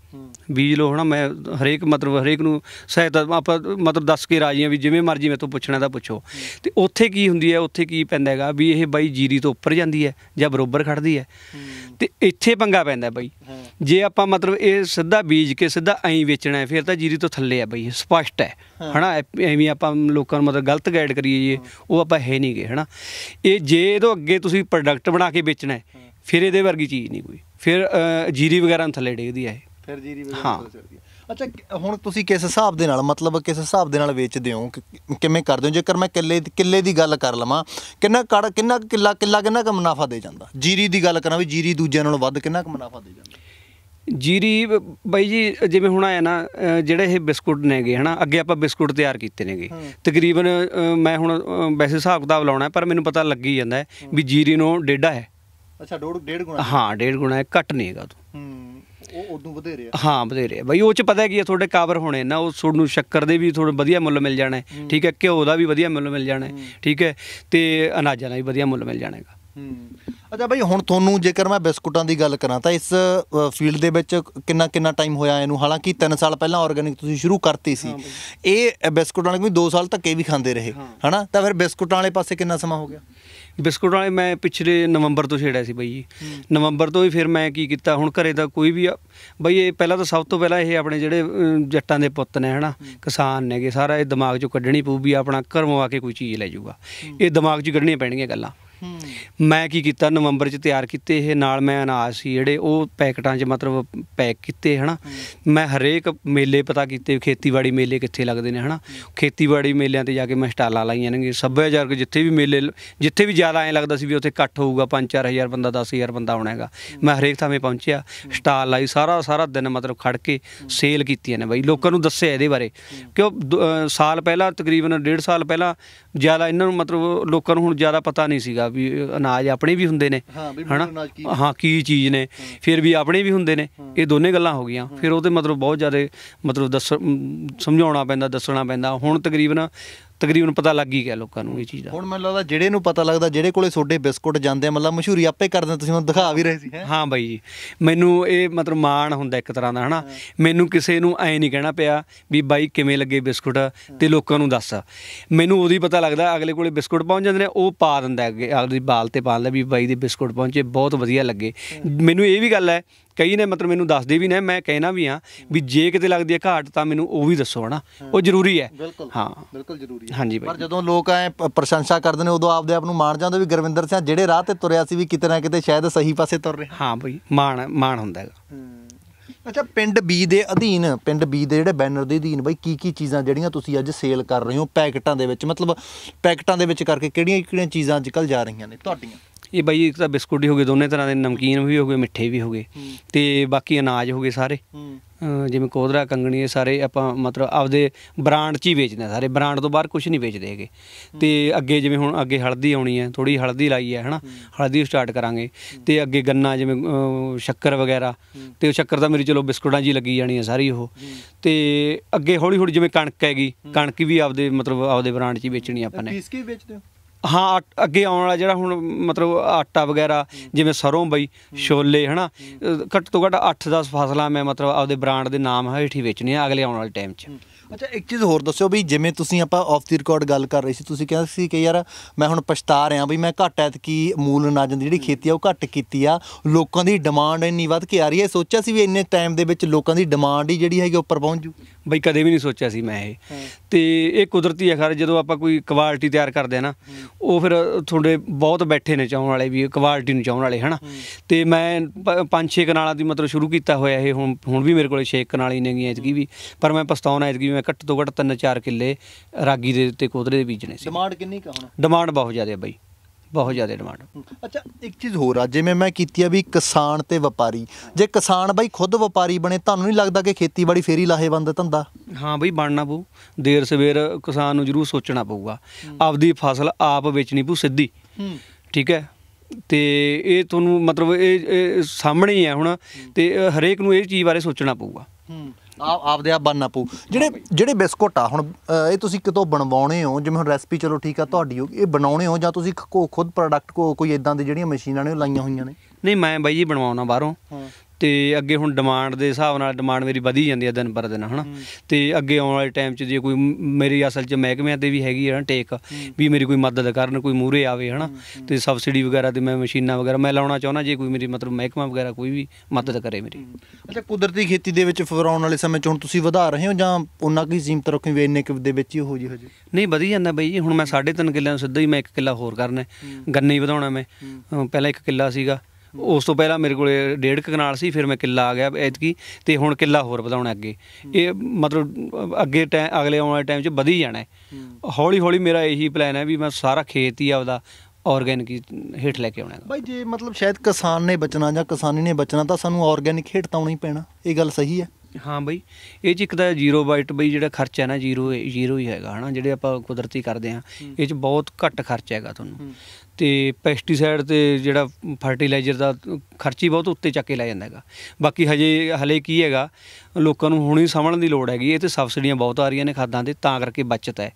ਬੀਜ ਲੋ ਹਣਾ ਮੈਂ ਹਰੇਕ ਮਤਲਬ ਹਰੇਕ ਨੂੰ ਸਹਾਇਤਾ ਆਪਾਂ ਮਤਲਬ ਦੱਸ ਕੇ ਰਾਜੀ ਆ ਵੀ ਜਿਵੇਂ ਮਰਜ਼ੀ ਮੈਥੋਂ ਪੁੱਛਣਾ ਤਾਂ ਪੁੱਛੋ ਤੇ ਉੱਥੇ ਕੀ ਹੁੰਦੀ ਹੈ ਉੱਥੇ ਕੀ ਪੈਂਦਾ ਹੈਗਾ ਵੀ ਇਹ ਬਾਈ ਜੀਰੀ ਤੋਂ ਉੱਪਰ ਜਾਂਦੀ ਹੈ ਜਾਂ ਬਰੋਬਰ ਖੜਦੀ ਹੈ ਤੇ ਇੱਥੇ ਪੰਗਾ ਪੈਂਦਾ ਬਾਈ ਜੇ ਆਪਾਂ ਮਤਲਬ ਇਹ ਸਿੱਧਾ ਬੀਜ ਕੇ ਸਿੱਧਾ ਐਂ ਵੇਚਣਾ ਹੈ ਫਿਰ ਤਾਂ ਜੀਰੀ ਤੋਂ ਥੱਲੇ ਆ ਬਾਈ ਸਪਸ਼ਟ ਹੈ ਹਨਾ ਐਵੇਂ ਆਪਾਂ ਲੋਕਾਂ ਨੂੰ ਮਤਲਬ ਗਲਤ ਗਾਈਡ ਕਰੀਏ ਜੀ ਉਹ ਆਪਾਂ ਹੈ ਨਹੀਂਗੇ ਹਣਾ ਹਨਾ ਇਹ ਜੇ ਤੋਂ ਅੱਗੇ ਤੁਸੀਂ ਪ੍ਰੋਡਕਟ ਬਣਾ ਕੇ ਵੇਚਣਾ ਹੈ ਫਿਰ ਇਹਦੇ ਵਰਗੀ ਚੀਜ਼ ਨਹੀਂ ਕੋਈ ਫਿਰ ਜੀਰੀ ਵਗੈਰਾ ਥੱਲੇ ਡਿੱਗਦੀ ਹੈ ਫਿਰ ਜੀਰੀ ਵਗੈਰਾ ਥੱਲੇ ਚੜਦੀ ਹੈ ਅੱਛਾ ਹੁਣ ਤੁਸੀਂ ਕਿਸ ਹਿਸਾਬ ਦੇ ਨਾਲ ਮਤਲਬ ਕਿਸ ਹਿਸਾਬ ਦੇ ਨਾਲ ਵੇਚਦੇ ਹੋ ਕਿਵੇਂ ਕਰਦੇ ਹੋ ਜੇਕਰ ਮੈਂ ਕਿੱਲੇ ਕਿੱਲੇ ਦੀ ਗੱਲ ਕਰ ਲਵਾਂ ਕਿੰਨਾ ਕੜ ਕਿੰਨਾ ਕਿੱਲਾ ਕਿੱਲਾ ਕਿੰਨਾ ਕ ਮੁਨਾਫਾ ਦੇ ਜਾਂਦਾ ਜੀਰੀ ਦੀ ਗੱਲ ਕਰਾਂ ਵੀ ਜੀਰੀ ਦੂਜਿਆਂ ਨਾਲੋਂ ਵੱਧ ਕਿੰਨਾ ਕ ਮੁਨਾਫਾ ਦੇ ਜਾਂਦਾ ਜੀਰੀ ਬਾਈ ਜੀ ਜਿਵੇਂ ਹੁਣ ਆਇਆ ਨਾ ਜਿਹੜੇ ਇਹ ਬਿਸਕੁਟ ਨੇਗੇ ਹਨਾ ਅੱਗੇ ਆਪਾਂ ਬਿਸਕੁਟ ਤਿਆਰ ਕੀਤੇ ਨੇਗੇ ਤਕਰੀਬਨ ਮੈਂ ਹੁਣ ਵੈਸੇ ਹਿਸਾਬ ਕਿਤਾਬ ਲਾਉਣਾ ਪਰ ਮੈਨੂੰ ਪਤਾ ਲੱਗ ਹੀ ਜਾਂਦਾ ਵੀ ਜੀਰੀ ਨੂੰ ਡੇਢਾ ਹੈ ਅੱਛਾ ਡੋੜ ਡੇਢ ਗੁਣਾ ਹਾਂ ਡੇਢ ਗੁਣਾ ਹੈ ਘਟ ਨਹੀਂ ਹੈਗਾ ਤੂੰ ਹੂੰ ਉਹ ਉਦੋਂ ਵਧੇਰੇ ਆ ਹਾਂ ਵਧੇਰੇ ਬਈ ਉਹ ਚ ਪਤਾ ਕੀ ਆ ਤੁਹਾਡੇ ਕਾਬਰ ਹੋਣੇ ਨਾ ਉਹ ਨੂੰ ਸ਼ੱਕਰ ਦੇ ਵੀ ਤੁਹਾਨੂੰ ਵਧੀਆ ਮੁੱਲ ਮਿਲ ਜਾਣਾ ਠੀਕ ਹੈ ਘਿਓ ਦਾ ਵੀ ਵਧੀਆ ਮੁੱਲ ਮਿਲ ਜਾਣਾ ਠੀਕ ਹੈ ਤੇ ਅਨਾਜਾਂ ਦਾ ਵੀ ਵਧੀਆ ਮੁੱਲ ਮਿਲ ਜਾਣਾ ਹੈਗਾ ਅੱਛਾ ਭਾਈ ਹੁਣ ਤੁਹਾਨੂੰ ਜੇਕਰ ਮੈਂ ਬਿਸਕੁਟਾਂ ਦੀ ਗੱਲ ਕਰਾਂ ਤਾਂ ਇਸ ਫੀਲਡ ਦੇ ਵਿੱਚ ਕਿੰਨਾ ਕਿੰਨਾ ਟਾਈਮ ਹੋਇਆ ਇਹਨੂੰ ਹਾਲਾਂਕਿ 3 ਸਾਲ ਪਹਿਲਾਂ ਆਰਗੈਨਿਕ ਤੁਸੀਂ ਸ਼ੁਰੂ ਕਰਤੀ ਸੀ ਇਹ ਬਿਸਕੁਟਾਂ ਵਾਲੇ ਵੀ 2 ਸਾਲ ਧੱਕੇ ਵੀ ਖਾਂਦੇ ਰਹੇ ਹਨਾ ਤਾਂ ਫਿਰ ਬਿਸਕੁਟਾਂ ਵਾਲੇ ਪਾਸੇ ਕਿੰਨਾ ਸਮਾਂ ਹੋ ਗਿਆ ਬਿਸਕੁਟ ਵਾਲੇ ਮੈਂ ਪਿਛਲੇ ਨਵੰਬਰ ਤੋਂ ਛੇੜਿਆ ਸੀ ਬਾਈ ਜੀ ਨਵੰਬਰ ਤੋਂ ਹੀ ਫਿਰ ਮੈਂ ਕੀ ਕੀਤਾ ਹੁਣ ਘਰੇ ਦਾ ਕੋਈ ਵੀ ਬਾਈ ਇਹ ਪਹਿਲਾਂ ਤਾਂ ਸਭ ਤੋਂ ਪਹਿਲਾਂ ਇਹ ਆਪਣੇ ਜਿਹੜੇ ਜੱਟਾਂ ਦੇ ਪੁੱਤ ਨੇ ਹਨਾ ਕਿਸਾਨ ਨੇਗੇ ਸਾਰਾ ਇਹ ਦਿਮਾਗ ਚੋਂ ਕੱਢਣੀ ਪਊ ਵੀ ਆਪਣਾ ਘਰੋਂ ਆ ਕੇ ਕੋਈ ਚੀਜ਼ ਲੈ ਜਾਊਗਾ ਇਹ ਦਿਮਾਗ 'ਚ ਕੱਢਣੀਆਂ ਪੈਣਗੀਆਂ ਗੱਲਾਂ ਮੈਂ ਕੀ ਕੀਤਾ ਨਵੰਬਰ ਚ ਤਿਆਰ ਕੀਤੇ ਇਹ ਨਾਲ ਮੈਂ ਅਨਾਜ ਸੀ ਜਿਹੜੇ ਉਹ ਪੈਕਟਾਂ 'ਚ ਮਤਲਬ ਪੈਕ ਕੀਤੇ ਹਨਾ ਮੈਂ ਹਰੇਕ ਮੇਲੇ ਪਤਾ ਕੀਤੇ ਖੇਤੀਬਾੜੀ ਮੇਲੇ ਕਿੱਥੇ ਲੱਗਦੇ ਨੇ ਹਨਾ ਖੇਤੀਬਾੜੀ ਮੇਲਿਆਂ ਤੇ ਜਾ ਕੇ ਮੈਂ ਸਟਾਲਾਂ ਲਾਈਆਂ ਨੇ ਸੱਭਿਆਚਾਰਕ ਜਿੱਥੇ ਵੀ ਮੇਲੇ ਜਿੱਥੇ ਵੀ ਜ਼ਿਆਦਾ ਐ ਲੱਗਦਾ ਸੀ ਵੀ ਉੱਥੇ ਇਕੱਠ ਹੋਊਗਾ 5-4000 ਬੰਦਾ 10000 ਬੰਦਾ ਆਉਣਾ ਹੈਗਾ ਮੈਂ ਹਰੇਕ ਥਾਂ ਮੇ ਪਹੁੰਚਿਆ ਸਟਾਲ ਲਾਈ ਸਾਰਾ ਸਾਰਾ ਦਿਨ ਮਤਲਬ ਖੜ ਕੇ ਸੇਲ ਕੀਤੀਆਂ ਨੇ ਬਾਈ ਲੋਕਾਂ ਨੂੰ ਦੱਸਿਆ ਇਹਦੇ ਬਾਰੇ ਕਿਉਂ ਸਾਲ ਪਹਿਲਾਂ ਤਕਰੀਬਨ 1.5 ਸਾਲ ਪਹਿਲਾਂ ਜ਼ਿਆਦਾ ਇਹਨਾਂ ਨੂੰ ਮਤਲਬ ਲੋਕਾਂ ਨੂੰ ਹੁਣ ਜ਼ਿਆਦਾ ਪਤਾ ਨਹੀਂ ਸੀਗਾ ਆ ਵੀ ਅਨਾਜ ਆਪਣੇ ਵੀ ਹੁੰਦੇ ਨੇ ਹਨਾ ਹਾਂ ਕੀ ਚੀਜ਼ ਨੇ ਫਿਰ ਵੀ ਆਪਣੇ ਵੀ ਹੁੰਦੇ ਨੇ ਇਹ ਦੋਨੇ ਗੱਲਾਂ ਹੋ ਗਈਆਂ ਫਿਰ ਉਹਦੇ ਮਤਲਬ ਬਹੁਤ ਜ਼ਿਆਦਾ ਮਤਲਬ ਦੱਸ ਸਮਝਾਉਣਾ ਪੈਂਦਾ ਦੱਸਣਾ ਪੈਂਦਾ ਹੁਣ ਤਕਰੀਬਨ ਤਕਰੀਬਨ ਪਤਾ ਲੱਗ ਹੀ ਗਿਆ ਲੋਕਾਂ ਨੂੰ ਇਹ ਚੀਜ਼ ਦਾ ਹੁਣ ਮੈਨੂੰ ਲੱਗਦਾ ਜਿਹੜੇ ਨੂੰ ਪਤਾ ਲੱਗਦਾ ਜਿਹੜੇ ਕੋਲੇ ਛੋਡੇ ਬਿਸਕੁਟ ਜਾਂਦੇ ਮਤਲਬ ਮਸ਼ਹੂਰੀ ਆਪੇ ਕਰਦੇ ਤੁਸੀਂ ਹੁਣ ਦਿਖਾ ਵੀ ਰਹੇ ਸੀ ਹਾਂ ਬਾਈ ਜੀ ਮੈਨੂੰ ਇਹ ਮਤਲਬ ਮਾਣ ਹੁੰਦਾ ਇੱਕ ਤਰ੍ਹਾਂ ਦਾ ਹਨਾ ਮੈਨੂੰ ਕਿਸੇ ਨੂੰ ਐ ਨਹੀਂ ਕਹਿਣਾ ਪਿਆ ਵੀ ਬਾਈ ਕਿਵੇਂ ਲੱਗੇ ਬਿਸਕੁਟ ਤੇ ਲੋਕਾਂ ਨੂੰ ਦੱਸ ਮੈਨੂੰ ਉਹਦੀ ਪਤਾ ਲੱਗਦਾ ਅਗਲੇ ਕੋਲੇ ਬਿਸਕੁਟ ਪਹੁੰਚ ਜਾਂਦੇ ਨੇ ਉਹ ਪਾ ਦਿੰਦਾ ਅੱਗੇ ਆਪਦੀ ਬਾਲ ਤੇ ਪਾ ਲੈ ਵੀ ਬਾਈ ਦੇ ਬਿਸਕੁਟ ਪਹੁੰਚੇ ਬਹੁਤ ਵਧੀਆ ਲੱਗੇ ਮੈਨੂੰ ਇਹ ਵੀ ਗੱਲ ਹੈ ਕਈ ਨੇ ਮਤਲਬ ਮੈਨੂੰ ਦੱਸਦੇ ਵੀ ਨੇ ਮੈਂ ਕਹਿਣਾ ਵੀ ਹਾਂ ਵੀ ਜੇ ਕਿਤੇ ਲੱਗਦੀ ਹੈ ਘਾਟ ਤਾਂ ਮੈਨੂੰ ਉਹ ਵੀ ਦੱਸੋ ਹਨਾ ਉਹ ਜ਼ਰੂਰੀ ਹੈ ਹਾਂ ਬਿਲਕੁਲ ਜ਼ਰੂਰੀ ਹੈ ਹਾਂਜੀ ਪਰ ਜਦੋਂ ਲੋਕ ਐ ਪ੍ਰਸ਼ੰਸਾ ਕਰਦੇ ਨੇ ਉਦੋਂ ਆਪਦੇ ਆਪ ਨੂੰ ਮਾਣ ਜਾਂਦੇ ਵੀ ਗੁਰਵਿੰਦਰ ਸਿੰਘ ਜਿਹੜੇ ਰਾਹ ਤੇ ਤੁਰਿਆ ਸੀ ਵੀ ਕਿਤੇ ਨਾ ਕਿਤੇ ਸ਼ਾਇਦ ਸਹੀ ਪਾਸੇ ਤੁਰ ਰਿਹਾ ਹਾਂ ਬਈ ਮਾਣ ਮਾਣ ਹੁੰਦਾ ਹੈਗਾ ਅੱਛਾ ਪਿੰਡ ਬੀ ਦੇ ਅਧੀਨ ਪਿੰਡ ਬੀ ਦੇ ਜਿਹੜੇ ਬੈਨਰ ਦੇ ਅਧੀਨ ਬਾਈ ਕੀ ਕੀ ਚੀਜ਼ਾਂ ਜਿਹੜੀਆਂ ਤੁਸੀਂ ਅੱਜ ਸੇਲ ਕਰ ਰਹੇ ਹੋ ਪੈਕਟਾਂ ਦੇ ਵਿੱਚ ਮਤਲਬ ਪੈਕਟਾਂ ਦੇ ਵਿੱਚ ਕਰਕੇ ਕਿਹੜੀਆਂ ਕਿਹੜੀਆਂ ਚੀਜ਼ਾਂ ਅੱਜਕੱਲ ਜਾ ਰਹੀਆਂ ਨੇ ਤੁਹਾਡੀਆਂ ਇਹ ਬਾਈ ਇੱਕ ਤਾਂ ਬਿਸਕੁਟ ਹੀ ਹੋਗੇ ਦੋਨੇ ਤਰ੍ਹਾਂ ਦੇ ਨਮਕੀਨ ਵੀ ਹੋਗੇ ਮਿੱਠੇ ਵੀ ਹੋਗੇ ਤੇ ਬਾਕੀ ਅਨਾਜ ਹੋਗੇ ਸਾਰੇ ਜਿਵੇਂ ਕੋਦਰਾ ਕੰਗਣੀ ਇਹ ਸਾਰੇ ਆਪਾਂ ਮਤਲਬ ਆਪਦੇ ਬ੍ਰਾਂਡ 'ਚ ਹੀ ਵੇਚਦੇ ਸਾਰੇ ਬ੍ਰਾਂਡ ਤੋਂ ਬਾਹਰ ਕੁਝ ਨਹੀਂ ਵੇਚਦੇ ਹੈਗੇ ਤੇ ਅੱਗੇ ਜਿਵੇਂ ਹੁਣ ਅੱਗੇ ਹਲਦੀ ਆਉਣੀ ਹੈ ਥੋੜੀ ਹਲਦੀ ਲਾਈ ਹੈ ਹਨਾ ਹਲਦੀ ਸਟਾਰਟ ਕਰਾਂਗੇ ਤੇ ਅੱਗੇ ਗੰਨਾ ਜਿਵੇਂ ਸ਼ੱਕਰ ਵਗੈਰਾ ਤੇ ਉਹ ਸ਼ੱਕਰ ਤਾਂ ਮੇਰੀ ਚਲੋ ਬਿਸਕੁਟਾਂ ਜੀ ਲੱਗੀ ਜਾਣੀ ਹੈ ਸਾਰੀ ਉਹ ਤੇ ਅੱਗੇ ਹੌਲੀ ਹੌਲੀ ਜਿਵੇਂ ਕਣਕ ਹੈਗੀ ਕਣਕ ਵੀ ਆਪਦੇ ਮਤਲਬ ਆਪਦੇ ਬ੍ਰਾਂਡ 'ਚ ਹੀ ਵੇਚਣੀ ਆਪਾਂ ਨੇ ਪੀਸ ਕੇ ਵੇਚਦੇ ਹੋ ਹਾਂ ਅੱਗੇ ਆਉਣ ਵਾਲਾ ਜਿਹੜਾ ਹੁਣ ਮਤਲਬ ਆਟਾ ਵਗੈਰਾ ਜਿਵੇਂ ਸਰੋਂ ਬਈ ਛੋਲੇ ਹਨਾ ਘੱਟ ਤੋਂ ਘੱਟ 8-10 ਫਸਲਾਂ ਮੈਂ ਮਤਲਬ ਆਪਦੇ ਬ੍ਰਾਂਡ ਦੇ ਨਾਮ ਹੇਠ ਹੀ ਆ ਅਗਲੇ ਆਉਣ ਵਾਲੇ ਟਾਈਮ 'ਚ ਅੱਛਾ ਇੱਕ ਚੀਜ਼ ਹੋਰ ਦੱਸਿਓ ਵੀ ਜਿਵੇਂ ਤੁਸੀਂ ਆਪਾਂ ਆਫ ਦੀ ਰਿਕਾਰਡ ਗੱਲ ਕਰ ਰਹੇ ਸੀ ਤੁਸੀਂ ਕਹਿੰਦੇ ਸੀ ਕਿ ਯਾਰ ਮੈਂ ਹੁਣ ਪਛਤਾ ਰਿਹਾ ਵੀ ਮੈਂ ਘੱਟ ਐਤਕੀ ਮੂਲ ਅਨਾਜ ਦੀ ਜਿਹੜੀ ਖੇਤੀ ਆ ਉਹ ਘੱਟ ਕੀਤੀ ਆ ਲੋਕਾਂ ਦੀ ਡਿਮਾਂਡ ਇੰਨੀ ਵੱਧ ਕੇ ਆ ਰਹੀ ਹੈ ਸੋਚਿਆ ਸੀ ਵੀ ਇੰਨੇ ਟਾਈਮ ਦੇ ਵਿੱਚ ਲੋਕਾਂ ਦੀ ਡਿਮਾਂਡ ਹੀ ਜਿਹੜੀ ਹੈਗੀ ਉੱਪਰ ਪਹੁੰਚ ਜੂ ਬਈ ਕਦੇ ਵੀ ਨਹੀਂ ਸੋਚਿਆ ਸੀ ਮੈਂ ਇਹ ਤੇ ਇਹ ਕੁਦਰਤੀ ਹੈ ਖਰ ਜਦੋਂ ਆਪਾਂ ਕੋਈ ਕੁਆਲਿਟੀ ਤਿਆਰ ਕਰਦੇ ਆ ਨਾ ਉਹ ਫਿਰ ਤੁਹਾਡੇ ਬਹੁਤ ਬੈਠੇ ਨੇ ਚਾਹਣ ਵਾਲੇ ਵੀ ਕੁਆਲਿਟੀ ਨੂੰ ਚਾਹਣ ਵਾਲੇ ਹਨਾ ਤੇ ਮੈਂ ਪੰਜ ਛੇ ਕਨਾਲਾਂ ਦੀ ਮਤਲਬ ਸ਼ੁਰੂ ਕੀਤਾ ਹੋਇਆ ਇਹ ਹੁਣ ਹੁਣ ਵੀ ਮੇਰੇ ਕੋਲੇ ਛੇ ਕਨਾਲੀ ਨੇਗੀਆਂ ਕੀ ਵੀ ਪਰ ਮੈਂ ਪਛਤਾਉਣਾ ਕੀ ਮੈਂ ਘੱਟ ਤੋਂ ਘੱਟ 3-4 ਕਿੱਲੇ ਰਾਗੀ ਦੇ ਤੇ ਕੋਧਰੇ ਦੇ ਬੀਜਣੇ ਸੀ ਡਿਮਾਂਡ ਕਿੰਨੀ ਕਾ ਹੁਣ ਡਿਮਾਂਡ ਬਹੁਤ ਜ਼ਿਆਦਾ ਹੈ ਬਾਈ ਬਹੁਤ ਜ਼ਿਆਦਾ ਡਿਮਾਂਡ ਅੱਛਾ ਇੱਕ ਚੀਜ਼ ਹੋਰ ਆ ਜਿਵੇਂ ਮੈਂ ਕੀਤੀ ਆ ਵੀ ਕਿਸਾਨ ਤੇ ਵਪਾਰੀ ਜੇ ਕਿਸਾਨ ਬਾਈ ਖੁਦ ਵਪਾਰੀ ਬਣੇ ਤੁਹਾਨੂੰ ਨਹੀਂ ਲੱਗਦਾ ਕਿ ਖੇਤੀਬਾੜੀ ਫੇਰੀ ਲਾਹੇਵੰਦ ਧੰਦਾ ਹਾਂ ਬਾਈ ਬਣਨਾ ਪਊ ਦੇਰ ਸਵੇਰ ਕਿਸਾਨ ਨੂੰ ਜ਼ਰੂਰ ਸੋਚਣਾ ਪਊਗਾ ਆਪਦੀ ਫਸਲ ਆਪ ਵੇਚਣੀ ਪਊ ਸਿੱਧੀ ਠੀਕ ਹੈ ਤੇ ਇਹ ਤੁਹਾਨੂੰ ਮਤਲਬ ਇਹ ਸਾਹਮਣੇ ਹੀ ਹੈ ਹੁਣ ਤੇ ਹਰੇਕ ਨੂੰ ਇਹ ਚੀਜ਼ ਬਾਰੇ ਸੋਚਣਾ ਪਊਗਾ ਆਪ ਆਪਦੇ ਆਪ ਬਣਨਾ ਪਊ ਜਿਹੜੇ ਜਿਹੜੇ ਬਿਸਕੁਟ ਆ ਹੁਣ ਇਹ ਤੁਸੀਂ ਕਿਤੋਂ ਬਣਵਾਉਣੇ ਹੋ ਜਿਵੇਂ ਹੁਣ ਰੈਸਪੀ ਚਲੋ ਠੀਕ ਆ ਤੁਹਾਡੀ ਹੋ ਇਹ ਬਣਾਉਣੇ ਹੋ ਜਾਂ ਤੁਸੀਂ ਖ- ਕੋ- ਖੁਦ ਪ੍ਰੋਡਕਟ ਕੋ ਕੋਈ ਇਦਾਂ ਦੀ ਜਿਹੜੀਆਂ ਮਸ਼ੀਨਾਂ ਨੇ ਲਾਈਆਂ ਹੋਈਆਂ ਨੇ ਨਹੀਂ ਮੈਂ ਬਾਈ ਜੀ ਬਣਵਾਉਣਾ ਬਾਹਰੋਂ ਤੇ ਅੱਗੇ ਹੁਣ ਡਿਮਾਂਡ ਦੇ ਹਿਸਾਬ ਨਾਲ ਡਿਮਾਂਡ ਮੇਰੀ ਵਧੀ ਜਾਂਦੀ ਹੈ ਦਿਨ ਪਰ ਦਿਨ ਹਨਾ ਤੇ ਅੱਗੇ ਆਉਣ ਵਾਲੇ ਟਾਈਮ 'ਚ ਜੇ ਕੋਈ ਮੇਰੀ ਅਸਲ 'ਚ ਮਹਿਕਮਿਆਂ ਤੇ ਵੀ ਹੈਗੀ ਹੈ ਨਾ ਟੇਕ ਵੀ ਮੇਰੀ ਕੋਈ ਮਦਦ ਕਰਨ ਕੋਈ ਮੂਰੇ ਆਵੇ ਹਨਾ ਤੇ ਸਬਸਿਡੀ ਵਗੈਰਾ ਤੇ ਮੈਂ ਮਸ਼ੀਨਾਂ ਵਗੈਰਾ ਮੈਂ ਲਾਉਣਾ ਚਾਹੁੰਦਾ ਜੇ ਕੋਈ ਮੇਰੀ ਮਤਲਬ ਮਹਿਕਮਾ ਵਗੈਰਾ ਕੋਈ ਵੀ ਮਦਦ ਕਰੇ ਮੇਰੀ ਅੱਛਾ ਕੁਦਰਤੀ ਖੇਤੀ ਦੇ ਵਿੱਚ ਫਰਾਉਣ ਵਾਲੇ ਸਮੇਂ 'ਚ ਹੁਣ ਤੁਸੀਂ ਵਧਾ ਰਹੇ ਹੋ ਜਾਂ ਉਹਨਾਂ ਕੀ ਸੀਮਤ ਰੱਖੀ ਵੀ ਇੰਨੇ ਕਿ ਦੇ ਵਿੱਚ ਹੀ ਹੋ ਜੀ ਹਜੇ ਨਹੀਂ ਵਧੀ ਜਾਂਦਾ ਬਈ ਜੀ ਹੁਣ ਮੈਂ 3.5 ਕਿੱਲਿਆਂ ਨੂੰ ਸਿੱਧਾ ਹੀ ਮੈਂ 1 ਕਿੱਲਾ ਹੋਰ ਕਰਨਾ ਗੰਨੇ ਹੀ ਵਧਾਉਣਾ ਮੈਂ ਪਹਿਲਾਂ 1 ਕਿੱਲਾ ਸੀਗਾ ਉਸ ਤੋਂ ਪਹਿਲਾਂ ਮੇਰੇ ਕੋਲੇ ਡੇਢ ਕਨਾਲ ਸੀ ਫਿਰ ਮੈਂ ਕਿੱਲਾ ਆ ਗਿਆ ਐਤਕੀ ਤੇ ਹੁਣ ਕਿੱਲਾ ਹੋਰ ਵਧਾਉਣਾ ਅੱਗੇ ਇਹ ਮਤਲਬ ਅੱਗੇ ਟਾਈਮ ਅਗਲੇ ਆਉਣ ਵਾਲੇ ਟਾਈਮ 'ਚ ਵਧੀ ਜਾਣਾ ਹੌਲੀ ਹੌਲੀ ਮੇਰਾ ਇਹੀ ਪਲਾਨ ਹੈ ਵੀ ਮੈਂ ਸਾਰਾ ਖੇਤ ਹੀ ਆਪਦਾ ਆਰਗੈਨਿਕ ਹੀਟ ਲੈ ਕੇ ਆਉਣਾ ਬਾਈ ਜੇ ਮਤਲਬ ਸ਼ਾਇਦ ਕਿਸਾਨ ਨੇ ਬਚਣਾ ਜਾਂ ਕਿਸਾਨੀ ਨੇ ਬਚਣਾ ਤਾਂ ਸਾਨੂੰ ਆਰਗੈਨਿਕ ਹੀਟ ਤਾਂ ਹੀ ਪੈਣਾ ਇਹ ਗੱਲ ਸਹੀ ਹੈ ਹਾਂ ਬਾਈ ਇਹ ਚ ਇੱਕ ਤਾਂ ਜ਼ੀਰੋ ਬਾਈਟ ਬਈ ਜਿਹੜਾ ਖਰਚਾ ਹੈ ਨਾ ਜ਼ੀਰੋ ਜ਼ੀਰੋ ਹੀ ਹੈਗਾ ਹਨਾ ਜਿਹੜੇ ਆਪਾਂ ਕੁਦਰਤੀ ਕਰਦੇ ਆ ਇਹ ਚ ਬਹੁਤ ਘੱਟ ਖਰਚਾ ਹੈਗਾ ਤੁਹਾਨੂੰ ਤੇ ਪੈਸਟੀਸਾਈਡ ਤੇ ਜਿਹੜਾ ਫਰਟੀਲਾਈਜ਼ਰ ਦਾ ਖਰਚੀ ਬਹੁਤ ਉੱਤੇ ਚੱਕ ਕੇ ਲੈ ਜਾਂਦਾ ਹੈਗਾ ਬਾਕੀ ਹਜੇ ਹਲੇ ਕੀ ਹੈਗਾ ਲੋਕਾਂ ਨੂੰ ਹੁਣੇ ਸਮਝਣ ਦੀ ਲੋੜ ਹੈਗੀ ਇਹ ਤੇ ਸਬਸਿਡੀਆਂ ਬਹੁਤ ਆ ਰਹੀਆਂ ਨੇ ਖਾਦਾਂ ਤੇ ਤਾਂ ਕਰਕੇ ਬਚਤ ਹੈ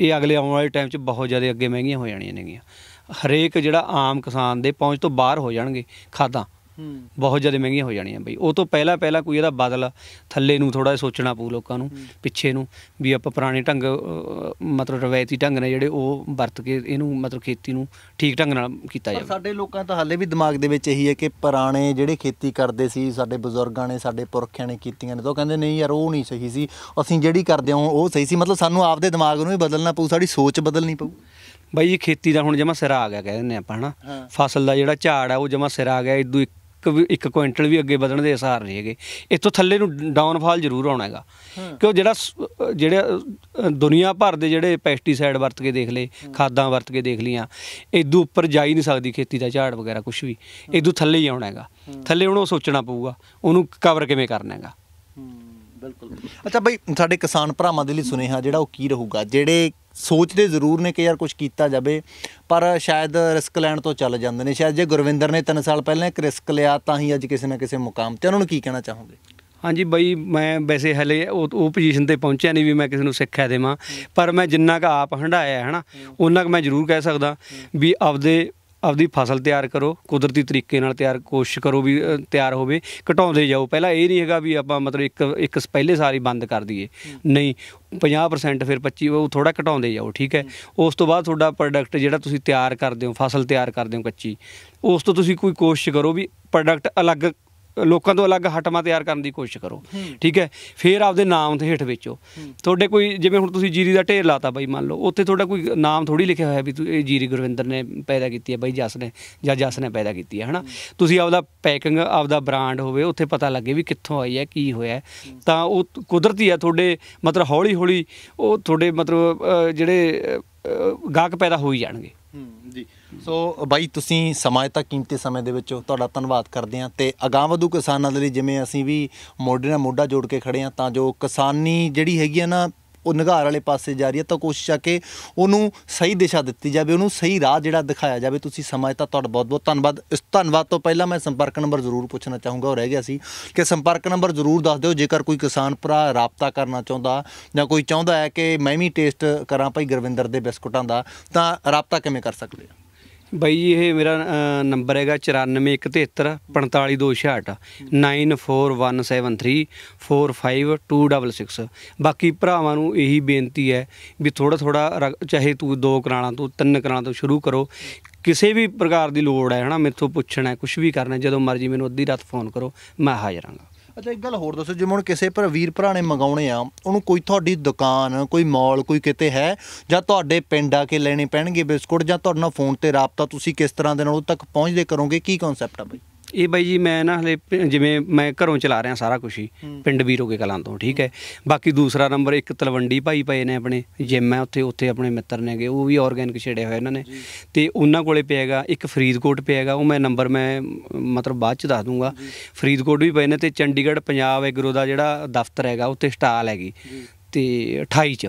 ਇਹ ਅਗਲੇ ਆਉਣ ਵਾਲੇ ਟਾਈਮ 'ਚ ਬਹੁਤ ਜ਼ਿਆਦਾ ਅੱਗੇ ਮਹਿੰਗੀਆਂ ਹੋ ਜਾਣੀਆਂ ਨੇਗੀਆਂ ਹਰੇਕ ਜਿਹੜਾ ਆਮ ਕਿਸਾਨ ਦੇ ਪਹੁੰਚ ਤੋਂ ਬਾਹਰ ਹੋ ਜਾਣਗੇ ਖਾਦਾਂ ਬਹੁਤ ਜ਼ਿਆਦਾ ਮਹਿੰਗੀਆਂ ਹੋ ਜਾਣੀਆਂ ਬਈ ਉਹ ਤੋਂ ਪਹਿਲਾਂ ਪਹਿਲਾਂ ਕੋਈ ਇਹਦਾ ਬਦਲ ਥੱਲੇ ਨੂੰ ਥੋੜਾ ਜਿਹਾ ਸੋਚਣਾ ਪਊ ਲੋਕਾਂ ਨੂੰ ਪਿੱਛੇ ਨੂੰ ਵੀ ਆਪਾਂ ਪੁਰਾਣੇ ਢੰਗ ਮਤਲਬ ਰਵਾਇਤੀ ਢੰਗ ਨੇ ਜਿਹੜੇ ਉਹ ਵਰਤ ਕੇ ਇਹਨੂੰ ਮਤਲਬ ਖੇਤੀ ਨੂੰ ਠੀਕ ਢੰਗ ਨਾਲ ਕੀਤਾ ਜਾਵੇ ਸਾਡੇ ਲੋਕਾਂ ਤਾਂ ਹਾਲੇ ਵੀ ਦਿਮਾਗ ਦੇ ਵਿੱਚ ਇਹੀ ਹੈ ਕਿ ਪੁਰਾਣੇ ਜਿਹੜੇ ਖੇਤੀ ਕਰਦੇ ਸੀ ਸਾਡੇ ਬਜ਼ੁਰਗਾਂ ਨੇ ਸਾਡੇ ਪੁਰਖਿਆਂ ਨੇ ਕੀਤੀਆਂ ਨੇ ਤਾਂ ਉਹ ਕਹਿੰਦੇ ਨਹੀਂ ਯਾਰ ਉਹ ਨਹੀਂ ਸਹੀ ਸੀ ਅਸੀਂ ਜਿਹੜੀ ਕਰਦੇ ਹਾਂ ਉਹ ਸਹੀ ਸੀ ਮਤਲਬ ਸਾਨੂੰ ਆਪਦੇ ਦਿਮਾਗ ਨੂੰ ਵੀ ਬਦਲਣਾ ਪਊ ਸਾਡੀ ਸੋਚ ਬਦਲਣੀ ਪਊ ਬਾਈ ਇਹ ਖੇਤੀ ਦਾ ਹੁਣ ਜਮਾ ਸਿਰਾ ਆ ਗਿਆ ਕਹਿੰਦੇ ਨੇ ਆਪਾਂ ਹਨਾ ਫਸਲ ਦਾ ਜਿਹੜਾ ਝਾੜ ਆ ਉਹ ਜਮਾ ਸਿਰਾ ਆ ਗਿਆ ਇਦੋਂ ਇੱਕ ਇੱਕ ਕੁਇੰਟਲ ਵੀ ਅੱਗੇ ਵਧਣ ਦੇ ਆਸਾਰ ਨਹੀਂ ਹੈਗੇ ਇੱਥੋਂ ਥੱਲੇ ਨੂੰ ਡਾਊਨਫਾਲ ਜ਼ਰੂਰ ਆਉਣਾ ਹੈਗਾ ਕਿਉਂ ਜਿਹੜਾ ਜਿਹੜਾ ਦੁਨੀਆ ਭਰ ਦੇ ਜਿਹੜੇ ਪੈਸਟੀਸਾਈਡ ਵਰਤ ਕੇ ਦੇਖ ਲਏ ਖਾਦਾਂ ਵਰਤ ਕੇ ਦੇਖ ਲੀਆਂ ਇਦੋਂ ਉੱਪਰ ਜਾ ਹੀ ਨਹੀਂ ਸਕਦੀ ਖੇਤੀ ਦਾ ਝਾੜ ਵਗੈਰਾ ਕੁਝ ਵੀ ਇਦੋਂ ਥੱਲੇ ਹੀ ਆਉਣਾ ਹੈਗਾ ਥੱਲੇ ਉਹਨੂੰ ਸੋਚਣਾ ਪਊਗਾ ਉਹਨੂੰ ਕਵਰ ਕਿਵੇਂ ਕਰਨਾ ਹੈਗਾ ਬਿਲਕੁਲ ਅੱਛਾ ਭਾਈ ਸਾਡੇ ਕਿਸਾਨ ਭਰਾਵਾਂ ਦੇ ਲਈ ਸੁਨੇਹਾ ਜਿਹੜਾ ਉਹ ਕੀ ਰਹੂਗਾ ਜਿਹੜੇ ਸੋਚਦੇ ਜ਼ਰੂਰ ਨੇ ਕਿ ਯਾਰ ਕੁਝ ਕੀਤਾ ਜਾਵੇ ਪਰ ਸ਼ਾਇਦ ਰਿਸਕ ਲੈਣ ਤੋਂ ਚੱਲ ਜਾਂਦੇ ਨੇ ਸ਼ਾਇਦ ਜੇ ਗੁਰਵਿੰਦਰ ਨੇ 3 ਸਾਲ ਪਹਿਲਾਂ ਇੱਕ ਰਿਸਕ ਲਿਆ ਤਾਂ ਹੀ ਅੱਜ ਕਿਸੇ ਨਾ ਕਿਸੇ ਮੁਕਾਮ ਤੇ ਉਹਨਾਂ ਨੂੰ ਕੀ ਕਹਿਣਾ ਚਾਹੋਗੇ ਹਾਂਜੀ ਬਈ ਮੈਂ ਵੈਸੇ ਹਲੇ ਉਹ ਪੋਜੀਸ਼ਨ ਤੇ ਪਹੁੰਚਿਆ ਨਹੀਂ ਵੀ ਮੈਂ ਕਿਸੇ ਨੂੰ ਸਿੱਖਿਆ ਦੇਵਾਂ ਪਰ ਮੈਂ ਜਿੰਨਾ ਕ ਆਪ ਹੰਡਾਇਆ ਹੈ ਹਨਾ ਉਹਨਾਂ ਕ ਮੈਂ ਜ਼ਰੂਰ ਕਹਿ ਸਕਦਾ ਵੀ ਆਪਦੇ ਆਪਦੀ ਫਸਲ ਤਿਆਰ ਕਰੋ ਕੁਦਰਤੀ ਤਰੀਕੇ ਨਾਲ ਤਿਆਰ ਕੋਸ਼ਿਸ਼ ਕਰੋ ਵੀ ਤਿਆਰ ਹੋਵੇ ਘਟਾਉਂਦੇ ਜਾਓ ਪਹਿਲਾਂ ਇਹ ਨਹੀਂ ਹੈਗਾ ਵੀ ਆਪਾਂ ਮਤਲਬ ਇੱਕ ਇੱਕ ਪਹਿਲੇ ਸਾਰੀ ਬੰਦ ਕਰ ਦਈਏ ਨਹੀਂ 50% ਫਿਰ 25 ਉਹ ਥੋੜਾ ਘਟਾਉਂਦੇ ਜਾਓ ਠੀਕ ਹੈ ਉਸ ਤੋਂ ਬਾਅਦ ਤੁਹਾਡਾ ਪ੍ਰੋਡਕਟ ਜਿਹੜਾ ਤੁਸੀਂ ਤਿਆਰ ਕਰਦੇ ਹੋ ਫਸਲ ਤਿਆਰ ਕਰਦੇ ਹੋ ਕੱਚੀ ਉਸ ਤੋਂ ਤੁਸੀਂ ਕੋਈ ਕੋਸ਼ਿਸ਼ ਕਰੋ ਵੀ ਪ੍ਰੋਡਕਟ ਅਲੱਗ ਲੋਕਾਂ ਤੋਂ ਅਲੱਗ ਹਟਮਾ ਤਿਆਰ ਕਰਨ ਦੀ ਕੋਸ਼ਿਸ਼ ਕਰੋ ਠੀਕ ਹੈ ਫਿਰ ਆਪਦੇ ਨਾਮ ਤੇ ਹੇਠ ਵੇਚੋ ਤੁਹਾਡੇ ਕੋਈ ਜਿਵੇਂ ਹੁਣ ਤੁਸੀਂ ਜੀਰੀ ਦਾ ਢੇਰ ਲਾਤਾ ਬਾਈ ਮੰਨ ਲਓ ਉੱਥੇ ਤੁਹਾਡਾ ਕੋਈ ਨਾਮ ਥੋੜੀ ਲਿਖਿਆ ਹੋਇਆ ਵੀ ਤੂੰ ਇਹ ਜੀਰੀ ਗੁਰਵਿੰਦਰ ਨੇ ਪੈਦਾ ਕੀਤੀ ਹੈ ਬਾਈ ਜਸ ਨੇ ਜਾਂ ਜਸ ਨੇ ਪੈਦਾ ਕੀਤੀ ਹੈ ਹਨਾ ਤੁਸੀਂ ਆਪਦਾ ਪੈਕਿੰਗ ਆਪਦਾ ਬ੍ਰਾਂਡ ਹੋਵੇ ਉੱਥੇ ਪਤਾ ਲੱਗੇ ਵੀ ਕਿੱਥੋਂ ਆਈ ਹੈ ਕੀ ਹੋਇਆ ਤਾਂ ਉਹ ਕੁਦਰਤੀ ਹੈ ਤੁਹਾਡੇ ਮਤਲਬ ਹੌਲੀ ਹੌਲੀ ਉਹ ਤੁਹਾਡੇ ਮਤਲਬ ਜਿਹੜੇ ਗਾਹਕ ਪੈਦਾ ਹੋ ਹੀ ਜਾਣਗੇ ਸੋ ਬਾਈ ਤੁਸੀਂ ਸਮਾਂ ਕੀਮਤੀ ਸਮੇਂ ਦੇ ਵਿੱਚ ਤੁਹਾਡਾ ਧੰਨਵਾਦ ਕਰਦੇ ਹਾਂ ਤੇ ਅਗਾਹ ਵਧੂ ਕਿਸਾਨਾਂ ਦੇ ਲਈ ਜਿਵੇਂ ਅਸੀਂ ਵੀ ਮੋਢੇ ਨਾਲ ਮੋਢਾ ਜੋੜ ਕੇ ਖੜੇ ਹਾਂ ਤਾਂ ਜੋ ਕਿਸਾਨੀ ਜਿਹੜੀ ਹੈਗੀ ਆ ਨਾ ਉਹ ਨਿਗਾਰ ਵਾਲੇ ਪਾਸੇ ਜਾ ਰਹੀ ਹੈ ਤਾਂ ਕੋਸ਼ਿਸ਼ ਆ ਕਿ ਉਹਨੂੰ ਸਹੀ ਦਿਸ਼ਾ ਦਿੱਤੀ ਜਾਵੇ ਉਹਨੂੰ ਸਹੀ ਰਾਹ ਜਿਹੜਾ ਦਿਖਾਇਆ ਜਾਵੇ ਤੁਸੀਂ ਸਮਾਂ ਤਾਂ ਤੁਹਾਡਾ ਬਹੁਤ ਬਹੁਤ ਧੰਨਵਾਦ ਇਸ ਧੰਨਵਾਦ ਤੋਂ ਪਹਿਲਾਂ ਮੈਂ ਸੰਪਰਕ ਨੰਬਰ ਜ਼ਰੂਰ ਪੁੱਛਣਾ ਚਾਹੂੰਗਾ ਉਹ ਰਹਿ ਗਿਆ ਸੀ ਕਿ ਸੰਪਰਕ ਨੰਬਰ ਜ਼ਰੂਰ ਦੱਸ ਦਿਓ ਜੇਕਰ ਕੋਈ ਕਿਸਾਨ ਭਰਾ ਰਾਬਤਾ ਕਰਨਾ ਚਾਹੁੰਦਾ ਜਾਂ ਕੋਈ ਚਾਹੁੰਦਾ ਹੈ ਕਿ ਮੈਂ ਵੀ ਟੇਸਟ ਕਰਾਂ ਭਾਈ ਗੁਰਵਿੰਦਰ ਦੇ ਬਿਸਕੁਟਾਂ ਦਾ ਤਾਂ ਰਾਬਤਾ ਕਿਵੇਂ ਕਰ ਸਕਦੇ ਆ ਬਾਈ ਜੀ ਇਹ ਮੇਰਾ ਨੰਬਰ ਹੈਗਾ 9417745266 4526 ਬਾਕੀ ਭਰਾਵਾਂ ਨੂੰ ਇਹੀ ਬੇਨਤੀ ਹੈ ਵੀ ਥੋੜਾ ਥੋੜਾ ਚਾਹੇ ਤੂੰ ਦੋ ਕਰਾਣਾ ਤੂੰ ਤਿੰਨ ਕਰਾਣਾ ਤੋਂ ਸ਼ੁਰੂ ਕਰੋ ਕਿਸੇ ਵੀ ਪ੍ਰਕਾਰ ਦੀ ਲੋੜ ਹੈ ਹਨਾ ਮੇਥੋਂ ਪੁੱਛਣਾ ਕੁਝ ਵੀ ਕਰਨਾ ਜਦੋਂ ਮਰਜ਼ੀ ਮੈਨੂੰ ਅੱਧੀ ਰਾਤ ਫੋਨ ਕਰੋ ਮੈਂ ਹਾਜ਼ਰ ਹਾਂ ਅੱਛਾ ਇੱਕ ਗੱਲ ਹੋਰ ਦੱਸੋ ਜਿਵੇਂ ਹੁਣ ਕਿਸੇ ਪਰ ਵੀਰ ਭਰਾ ਨੇ ਮੰਗਾਉਣੇ ਆ ਉਹਨੂੰ ਕੋਈ ਤੁਹਾਡੀ ਦੁਕਾਨ ਕੋਈ ਮਾਲ ਕੋਈ ਕਿਤੇ ਹੈ ਜਾਂ ਤੁਹਾਡੇ ਪਿੰਡ ਆ ਕੇ ਲੈਣੇ ਪੈਣਗੇ ਬਿਸਕੁਟ ਜਾਂ ਤੁਹਾਡੇ ਨਾਲ ਫੋਨ ਤੇ ਰਾਬਤਾ ਤੁਸੀਂ ਕਿਸ ਤਰ੍ਹਾਂ ਦੇ ਨਾਲ ਉਹ ਤੱਕ ਪਹੁੰਚਦੇ ਕਰੋਗੇ ਕੀ ਕਨਸੈਪਟ ਆ ਬਈ ਇਹ ਬਾਈ ਜੀ ਮੈਂ ਨਾ ਹਲੇ ਜਿਵੇਂ ਮੈਂ ਘਰੋਂ ਚਲਾ ਰਿਹਾ ਸਾਰਾ ਕੁਝ ਹੀ ਪਿੰਡ ਵੀਰੋ ਕੇ ਕਲਾਂ ਤੋਂ ਠੀਕ ਹੈ ਬਾਕੀ ਦੂਸਰਾ ਨੰਬਰ ਇੱਕ ਤਲਵੰਡੀ ਭਾਈ ਪਏ ਨੇ ਆਪਣੇ ਜਿਮ ਹੈ ਉੱਥੇ ਉੱਥੇ ਆਪਣੇ ਮਿੱਤਰ ਨੇਗੇ ਉਹ ਵੀ ਆਰਗੈਨਿਕ ਛੇੜੇ ਹੋਏ ਇਹਨਾਂ ਨੇ ਤੇ ਉਹਨਾਂ ਕੋਲੇ ਪਿਆਗਾ ਇੱਕ ਫਰੀਦਕੋਟ ਪਿਆਗਾ ਉਹ ਮੈਂ ਨੰਬਰ ਮੈਂ ਮਤਲਬ ਬਾਅਦ ਚ ਦੱਸ ਦੂੰਗਾ ਫਰੀਦਕੋਟ ਵੀ ਪਏ ਨੇ ਤੇ ਚੰਡੀਗੜ੍ਹ ਪੰਜਾਬ ਐਗਰੋ ਦਾ ਜਿਹੜਾ ਦਫ਼ਤਰ ਹੈਗਾ ਉੱਥੇ ਸਟਾਲ ਹੈਗੀ ਤੇ 28 ਚ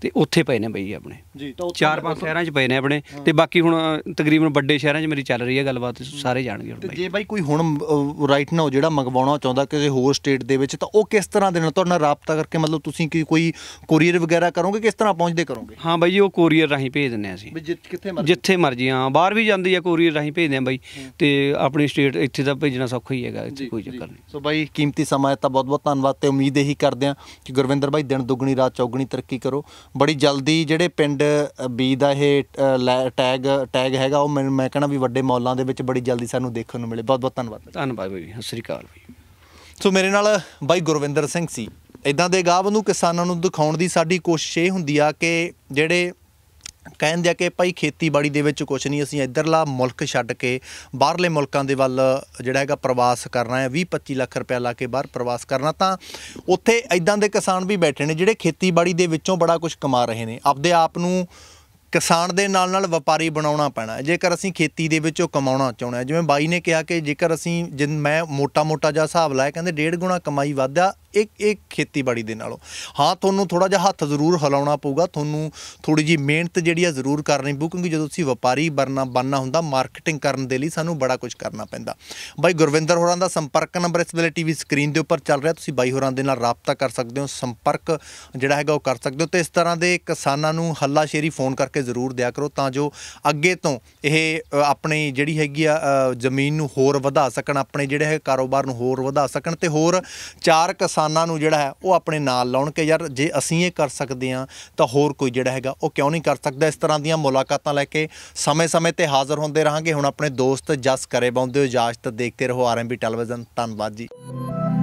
ਤੇ ਉੱਥੇ ਪਏ ਨੇ ਬਈ ਆਪਣੇ ਜੀ ਤਾਂ ਚਾਰ ਪੰਜ ਸ਼ਹਿਰਾਂ ਚ ਪਏ ਨੇ ਆਪਣੇ ਤੇ ਬਾਕੀ ਹੁਣ ਤਕਰੀਬਨ ਵੱਡੇ ਸ਼ਹਿਰਾਂ ਚ ਮੇਰੀ ਚੱਲ ਰਹੀ ਹੈ ਗੱਲਬਾਤ ਸਾਰੇ ਜਾਣਗੇ ਹੁਣ ਤੇ ਜੇ ਬਾਈ ਕੋਈ ਹੁਣ ਰਾਈਟ ਨਾਓ ਜਿਹੜਾ ਮੰਗਵਾਉਣਾ ਚਾਹੁੰਦਾ ਕਿਸੇ ਹੋਰ ਸਟੇਟ ਦੇ ਵਿੱਚ ਤਾਂ ਉਹ ਕਿਸ ਤਰ੍ਹਾਂ ਦੇ ਨਾਲ ਤੁਹਾਡਾ ਰਾਬਤਾ ਕਰਕੇ ਮਤਲਬ ਤੁਸੀਂ ਕੀ ਕੋਈ ਕੋਰੀਅਰ ਵਗੈਰਾ ਕਰੋਗੇ ਕਿਸ ਤਰ੍ਹਾਂ ਪਹੁੰਚਦੇ ਕਰੋਗੇ ਹਾਂ ਬਾਈ ਉਹ ਕੋਰੀਅਰ ਰਾਹੀਂ ਭੇਜ ਦਿੰਨੇ ਅਸੀਂ ਜਿੱਥੇ ਮਰਜ਼ੀ ਜਿੱਥੇ ਮਰਜ਼ੀ ਆ ਬਾਹਰ ਵੀ ਜਾਂਦੀ ਆ ਕੋਰੀਅਰ ਰਾਹੀਂ ਭੇਜਦੇ ਆ ਬਾਈ ਤੇ ਆਪਣੀ ਸਟੇਟ ਇੱਥੇ ਤਾਂ ਭੇਜਣਾ ਸੌਖਾ ਹੀ ਹੈਗਾ ਇੱਥੇ ਕੋਈ ਚੱਕਰ ਨਹੀਂ ਸੋ ਬਾਈ ਕੀਮਤੀ ਸਮਾਂ ਦਿੱਤਾ ਬਹੁਤ ਬਹੁਤ ਧੰਨਵਾਦ ਤੇ ਉਮੀਦ ਇਹੀ ਕਰਦੇ ਆ ਕਿ ਗੁਰਵਿੰਦਰ ਬਾਈ ਦਿਨ ਦੁੱਗਣਾ ਦੁੱਗਣੀ ਰਾਤ ਚੌਗਣੀ ਤਰੱਕੀ ਕਰੋ ਬੜੀ ਜਲਦੀ ਜਿਹੜੇ ਪਿੰਡ ਬੀ ਦਾ ਇਹ ਟੈਗ ਟੈਗ ਹੈਗਾ ਉਹ ਮੈਂ ਕਹਣਾ ਵੀ ਵੱਡੇ ਮੌਲਾਂ ਦੇ ਵਿੱਚ ਬੜੀ ਜਲਦੀ ਸਾਨੂੰ ਦੇਖਣ ਨੂੰ ਮਿਲੇ ਬਹੁਤ ਬਹੁਤ ਧੰਨਵਾਦ ਧੰਨਵਾਦ ਬਈ ਸਤਿ ਸ੍ਰੀ ਅਕਾਲ ਬਈ ਸੋ ਮੇਰੇ ਨਾਲ ਬਾਈ ਗੁਰਵਿੰਦਰ ਸਿੰਘ ਸੀ ਇਦਾਂ ਦੇ ਗਾਵ ਨੂੰ ਕਿਸਾਨਾਂ ਨੂੰ ਦਿਖਾਉਣ ਦੀ ਸਾਡੀ ਕੋਸ਼ਿਸ਼ ਇਹ ਹੁੰਦੀ ਆ ਕਿ ਜਿਹੜੇ ਕਹਿੰਦੇ ਆ ਕਿ ਭਾਈ ਖੇਤੀਬਾੜੀ ਦੇ ਵਿੱਚ ਕੁਝ ਨਹੀਂ ਅਸੀਂ ਇਧਰਲਾ ਮੁਲਕ ਛੱਡ ਕੇ ਬਾਹਰਲੇ ਮੁਲਕਾਂ ਦੇ ਵੱਲ ਜਿਹੜਾ ਹੈਗਾ ਪ੍ਰਵਾਸ ਕਰਨਾ ਹੈ 20 25 ਲੱਖ ਰੁਪਏ ਲਾ ਕੇ ਬਾਹਰ ਪ੍ਰਵਾਸ ਕਰਨਾ ਤਾਂ ਉੱਥੇ ਇਦਾਂ ਦੇ ਕਿਸਾਨ ਵੀ ਬੈਠੇ ਨੇ ਜਿਹੜੇ ਖੇਤੀਬਾੜੀ ਦੇ ਵਿੱਚੋਂ ਬੜਾ ਕੁਝ ਕਮਾ ਰਹੇ ਨੇ ਆਪਦੇ ਆਪ ਨੂੰ ਕਿਸਾਨ ਦੇ ਨਾਲ ਨਾਲ ਵਪਾਰੀ ਬਣਾਉਣਾ ਪੈਣਾ ਜੇਕਰ ਅਸੀਂ ਖੇਤੀ ਦੇ ਵਿੱਚੋਂ ਕਮਾਉਣਾ ਚਾਹੁੰਦੇ ਆ ਜਿਵੇਂ ਬਾਈ ਨੇ ਕਿਹਾ ਕਿ ਜੇਕਰ ਅਸੀਂ ਜਿੰਨ ਮੈਂ ਮੋਟਾ-ਮੋਟਾ ਜਿਹਾ ਹਿਸਾਬ ਲਾਇਆ ਕਹਿੰਦੇ ਡੇਢ ਗੁਣਾ ਕਮਾਈ ਵਧਿਆ ਇੱਕ ਇੱਕ ਖੇਤੀਬਾੜੀ ਦੇ ਨਾਲੋਂ ਹਾਂ ਤੁਹਾਨੂੰ ਥੋੜਾ ਜਿਹਾ ਹੱਥ ਜ਼ਰੂਰ ਹਲਾਉਣਾ ਪਊਗਾ ਤੁਹਾਨੂੰ ਥੋੜੀ ਜੀ ਮਿਹਨਤ ਜਿਹੜੀ ਆ ਜ਼ਰੂਰ ਕਰਨੀ ਪਊ ਕਿਉਂਕਿ ਜਦੋਂ ਤੁਸੀਂ ਵਪਾਰੀ ਬਰਨਾ ਬੰਨਾ ਹੁੰਦਾ ਮਾਰਕੀਟਿੰਗ ਕਰਨ ਦੇ ਲਈ ਸਾਨੂੰ ਬੜਾ ਕੁਝ ਕਰਨਾ ਪੈਂਦਾ ਬਾਈ ਗੁਰਵਿੰਦਰ ਹੋਰਾਂ ਦਾ ਸੰਪਰਕ ਨੰਬਰ ਇਸ ਵੇਲੇ ਟੀਵੀ ਸਕਰੀਨ ਦੇ ਉੱਪਰ ਚੱਲ ਰਿਹਾ ਤੁਸੀਂ ਬਾਈ ਹੋਰਾਂ ਦੇ ਨਾਲ ਰਾਬਤਾ ਕਰ ਸਕਦੇ ਹੋ ਸੰਪਰਕ ਜਿਹੜਾ ਹੈਗਾ ਉਹ ਕਰ ਸਕਦੇ ਹੋ ਤੇ ਇਸ ਤਰ੍ਹਾਂ ਦੇ ਕਿਸਾਨਾਂ ਨੂੰ ਹੱਲਾਸ਼ੇਰੀ ਫੋਨ ਕਰਕੇ ਜ਼ਰੂਰ ਦਿਆ ਕਰੋ ਤਾਂ ਜੋ ਅੱਗੇ ਤੋਂ ਇਹ ਆਪਣੀ ਜਿਹੜੀ ਹੈਗੀ ਆ ਜ਼ਮੀਨ ਨੂੰ ਹੋਰ ਵਧਾ ਸਕਣ ਆਪਣੇ ਜਿਹੜੇ ਹੈ ਕਾਰੋਬਾਰ ਨੂੰ ਹੋਰ ਵਧਾ ਸਕਣ ਤੇ ਹੋਰ ਚਾਰ ਕਿਸਾਨ ਕਿਸਾਨਾਂ ਨੂੰ ਜਿਹੜਾ ਹੈ ਉਹ ਆਪਣੇ ਨਾਲ ਲਾਉਣ ਕਿ ਯਾਰ ਜੇ ਅਸੀਂ ਇਹ ਕਰ ਸਕਦੇ ਹਾਂ ਤਾਂ ਹੋਰ ਕੋਈ ਜਿਹੜਾ ਹੈਗਾ ਉਹ ਕਿਉਂ ਨਹੀਂ ਕਰ ਸਕਦਾ ਇਸ ਤਰ੍ਹਾਂ ਦੀਆਂ ਮੁਲਾਕਾਤਾਂ ਲੈ ਕੇ ਸਮੇਂ-ਸਮੇਂ ਤੇ ਹਾਜ਼ਰ ਹੁੰਦੇ ਰਹਾਂਗੇ ਹੁਣ ਆਪਣੇ ਦੋਸਤ ਜਸ ਕਰੇ ਬੌਂਦੇ ਹੋ ਇਜਾਜ਼ਤ ਦੇਖਦੇ ਰਹੋ ਆਰਐਮਬੀ ਟੈਲੀਵਿਜ਼ਨ ਧੰਨਵਾਦ ਜੀ